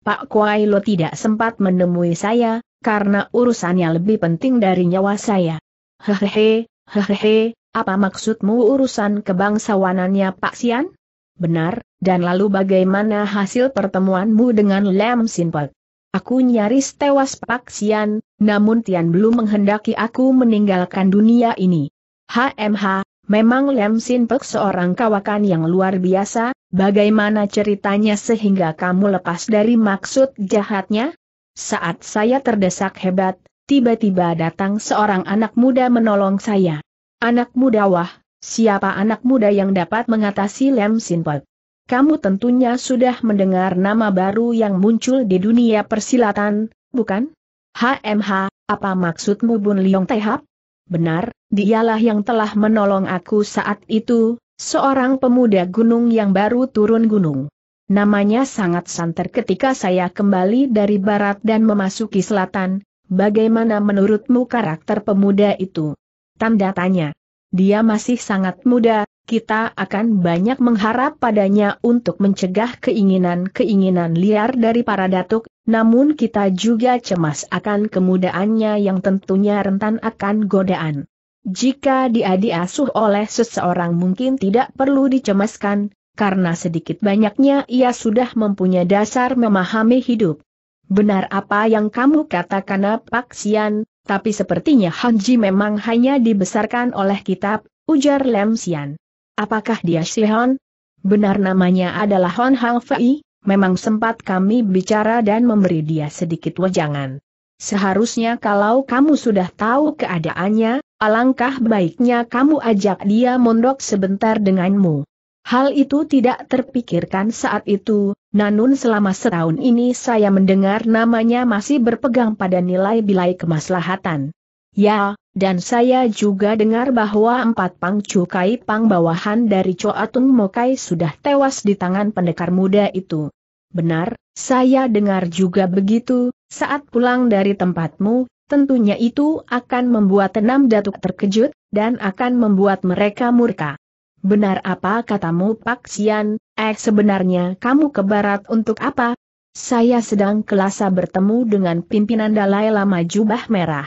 Pak Kwai tidak sempat menemui saya, karena urusannya lebih penting dari nyawa saya. Hehehe, hehehe, apa maksudmu urusan kebangsawanannya Pak Sian? Benar, dan lalu bagaimana hasil pertemuanmu dengan Lam Sin Aku nyaris tewas Pak Sian, namun Tian belum menghendaki aku meninggalkan dunia ini. HMH, memang Lem Sin Pek seorang kawakan yang luar biasa, bagaimana ceritanya sehingga kamu lepas dari maksud jahatnya? Saat saya terdesak hebat, tiba-tiba datang seorang anak muda menolong saya. Anak muda wah, siapa anak muda yang dapat mengatasi Lem Sin Pek? Kamu tentunya sudah mendengar nama baru yang muncul di dunia persilatan, bukan? HMH, apa maksudmu Bun Liong Tehap? Benar, dialah yang telah menolong aku saat itu, seorang pemuda gunung yang baru turun gunung. Namanya sangat santer ketika saya kembali dari barat dan memasuki selatan, bagaimana menurutmu karakter pemuda itu? Tanda tanya. Dia masih sangat muda, kita akan banyak mengharap padanya untuk mencegah keinginan-keinginan liar dari para datuk, namun kita juga cemas akan kemudaannya yang tentunya rentan akan godaan. Jika dia diasuh oleh seseorang mungkin tidak perlu dicemaskan, karena sedikit banyaknya ia sudah mempunyai dasar memahami hidup. Benar apa yang kamu katakan Pak Sian, tapi sepertinya Han memang hanya dibesarkan oleh kitab, ujar Lem Sian. Apakah dia Hon? Benar namanya adalah Hon Hang Fei, memang sempat kami bicara dan memberi dia sedikit wejangan. Seharusnya kalau kamu sudah tahu keadaannya, alangkah baiknya kamu ajak dia mondok sebentar denganmu. Hal itu tidak terpikirkan saat itu, namun selama setahun ini saya mendengar namanya masih berpegang pada nilai-bilai kemaslahatan. Ya, dan saya juga dengar bahwa empat pang cukai pang bawahan dari Coatung Mokai sudah tewas di tangan pendekar muda itu. Benar, saya dengar juga begitu, saat pulang dari tempatmu, tentunya itu akan membuat enam datuk terkejut, dan akan membuat mereka murka. Benar apa katamu Pak Sian, eh sebenarnya kamu ke barat untuk apa? Saya sedang kelasa bertemu dengan pimpinan Dalai Lama Jubah Merah.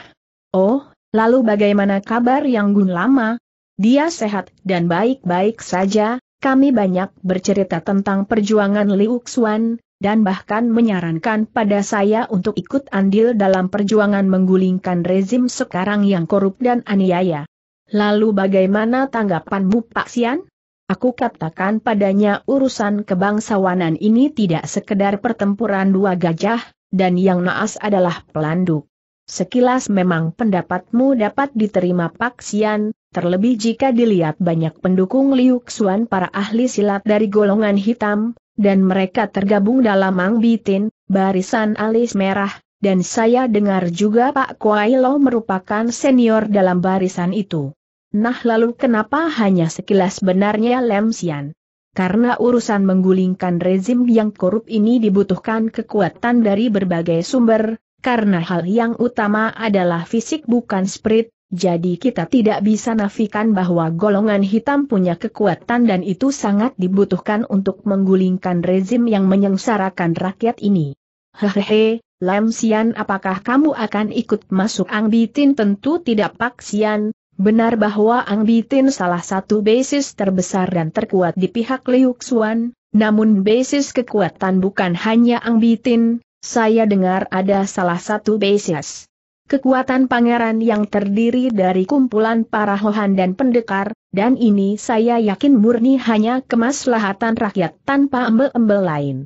Oh, lalu bagaimana kabar yang Gun Lama? Dia sehat dan baik-baik saja, kami banyak bercerita tentang perjuangan Liu Xuan, dan bahkan menyarankan pada saya untuk ikut andil dalam perjuangan menggulingkan rezim sekarang yang korup dan aniaya. Lalu bagaimana tanggapanmu Pak Sian? Aku katakan padanya urusan kebangsawanan ini tidak sekedar pertempuran dua gajah, dan yang naas adalah pelanduk. Sekilas memang pendapatmu dapat diterima Pak Sian, terlebih jika dilihat banyak pendukung Liu Xuan para ahli silat dari golongan hitam, dan mereka tergabung dalam Mang Bitin, barisan alis merah, dan saya dengar juga Pak Kuailo merupakan senior dalam barisan itu. Nah lalu kenapa hanya sekilas benarnya Lem Sian? Karena urusan menggulingkan rezim yang korup ini dibutuhkan kekuatan dari berbagai sumber, karena hal yang utama adalah fisik bukan spirit, jadi kita tidak bisa nafikan bahwa golongan hitam punya kekuatan dan itu sangat dibutuhkan untuk menggulingkan rezim yang menyengsarakan rakyat ini. Hehehe, Lam Sian apakah kamu akan ikut masuk Ang Bitin tentu tidak Pak Sian, Benar bahwa Ang Bitin salah satu basis terbesar dan terkuat di pihak Liu Xuan, namun basis kekuatan bukan hanya Ang Bitin, saya dengar ada salah satu basis. Kekuatan pangeran yang terdiri dari kumpulan para hohan dan pendekar, dan ini saya yakin murni hanya kemaslahatan rakyat tanpa embel-embel lain.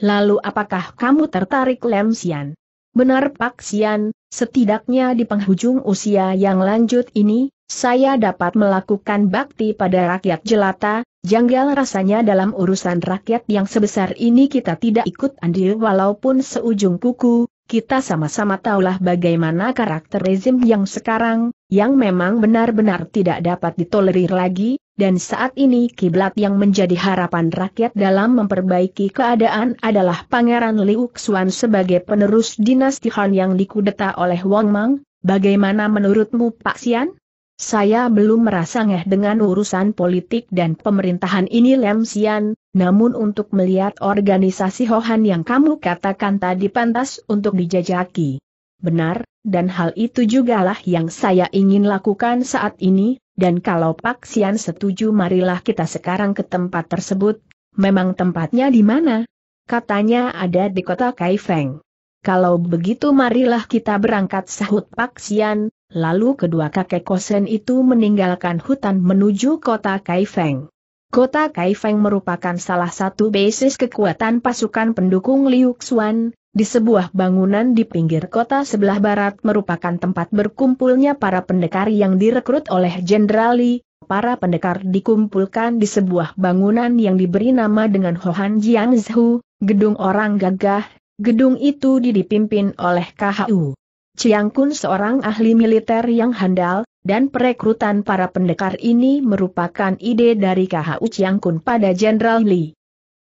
Lalu apakah kamu tertarik Lem Sian? Benar Pak Sian, setidaknya di penghujung usia yang lanjut ini, saya dapat melakukan bakti pada rakyat jelata, janggal rasanya dalam urusan rakyat yang sebesar ini kita tidak ikut andil walaupun seujung kuku, kita sama-sama tahulah bagaimana karakter rezim yang sekarang, yang memang benar-benar tidak dapat ditolerir lagi, dan saat ini kiblat yang menjadi harapan rakyat dalam memperbaiki keadaan adalah Pangeran Liu Xuan sebagai penerus dinasti Han yang dikudeta oleh Wang Mang, bagaimana menurutmu Pak Xian? Saya belum merasa ngeh dengan urusan politik dan pemerintahan ini Lem Sian, namun untuk melihat organisasi Hohan yang kamu katakan tadi pantas untuk dijajaki. Benar, dan hal itu jugalah yang saya ingin lakukan saat ini, dan kalau Pak Sian setuju marilah kita sekarang ke tempat tersebut. Memang tempatnya di mana? Katanya ada di kota Kaifeng. Kalau begitu marilah kita berangkat sahut Pak Sian, Lalu kedua kakek Kosen itu meninggalkan hutan menuju kota Kaifeng. Kota Kaifeng merupakan salah satu basis kekuatan pasukan pendukung Liu Xuan, di sebuah bangunan di pinggir kota sebelah barat merupakan tempat berkumpulnya para pendekar yang direkrut oleh Jenderal Li. Para pendekar dikumpulkan di sebuah bangunan yang diberi nama dengan Hohan Jiang Zhu, gedung orang gagah, gedung itu dipimpin oleh KHU. Chiang Kun seorang ahli militer yang handal, dan perekrutan para pendekar ini merupakan ide dari KHU Chiang Kun pada Jenderal Li.